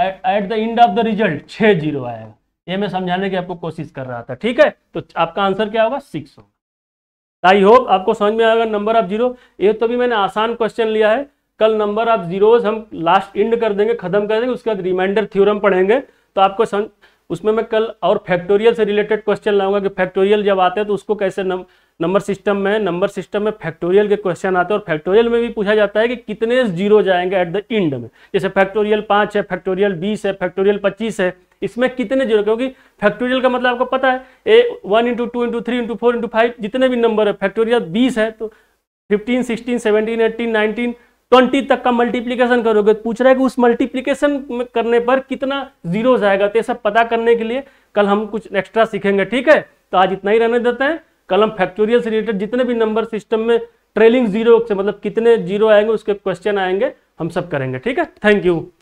at the end of the result छह जीरो आएगा ये मैं समझाने की आपको कोशिश कर रहा था ठीक है तो आपका आंसर क्या होगा सिक्स होगा आई होप आपको समझ में आएगा नंबर ऑफ जीरो ये तो भी मैंने आसान क्वेश्चन लिया है कल नंबर ऑफ जीरोज हम लास्ट इंड कर देंगे खत्म कर देंगे उसके बाद रिमाइंडर थ्योरम पढ़ेंगे तो आपको समझ उसमें मैं कल और फैक्टोरियल से रिलेटेड क्वेश्चन लाऊंगा कि फैक्टोरियल जब आते हैं तो उसको कैसे नम, नंबर सिस्टम में नंबर सिस्टम में फैक्टोरियल के क्वेश्चन आते हैं और फैक्टोरियल में भी पूछा जाता है कि कितने जीरो जाएंगे एट द एंड में जैसे फैक्टोरियल पाँच है फैक्टोरियल बीस है फैक्टोरियल पच्चीस है इसमें कितने जीरो क्योंकि फैक्टोरियल का मतलब आपको पता है ए one into two into three into four into five जितने भी नंबर है फैक्टोरियल बीस है तो fifteen sixteen seventeen eighteen nineteen twenty तक का मल्टीप्लीकेशन करोगे तो पूछ रहा है कि उस मल्टीप्लीकेशन में करने पर कितना जीरो जाएगा तो ये सब पता करने के लिए कल हम कुछ एक्स्ट्रा सीखेंगे ठीक है तो आज इतना ही रहने देते हैं कलम फैक्टोरियल से रिलेटेड जितने भी नंबर सिस्टम में ट्रेलिंग जीरो से मतलब कितने जीरो आएंगे उसके क्वेश्चन आएंगे हम सब करेंगे ठीक है थैंक यू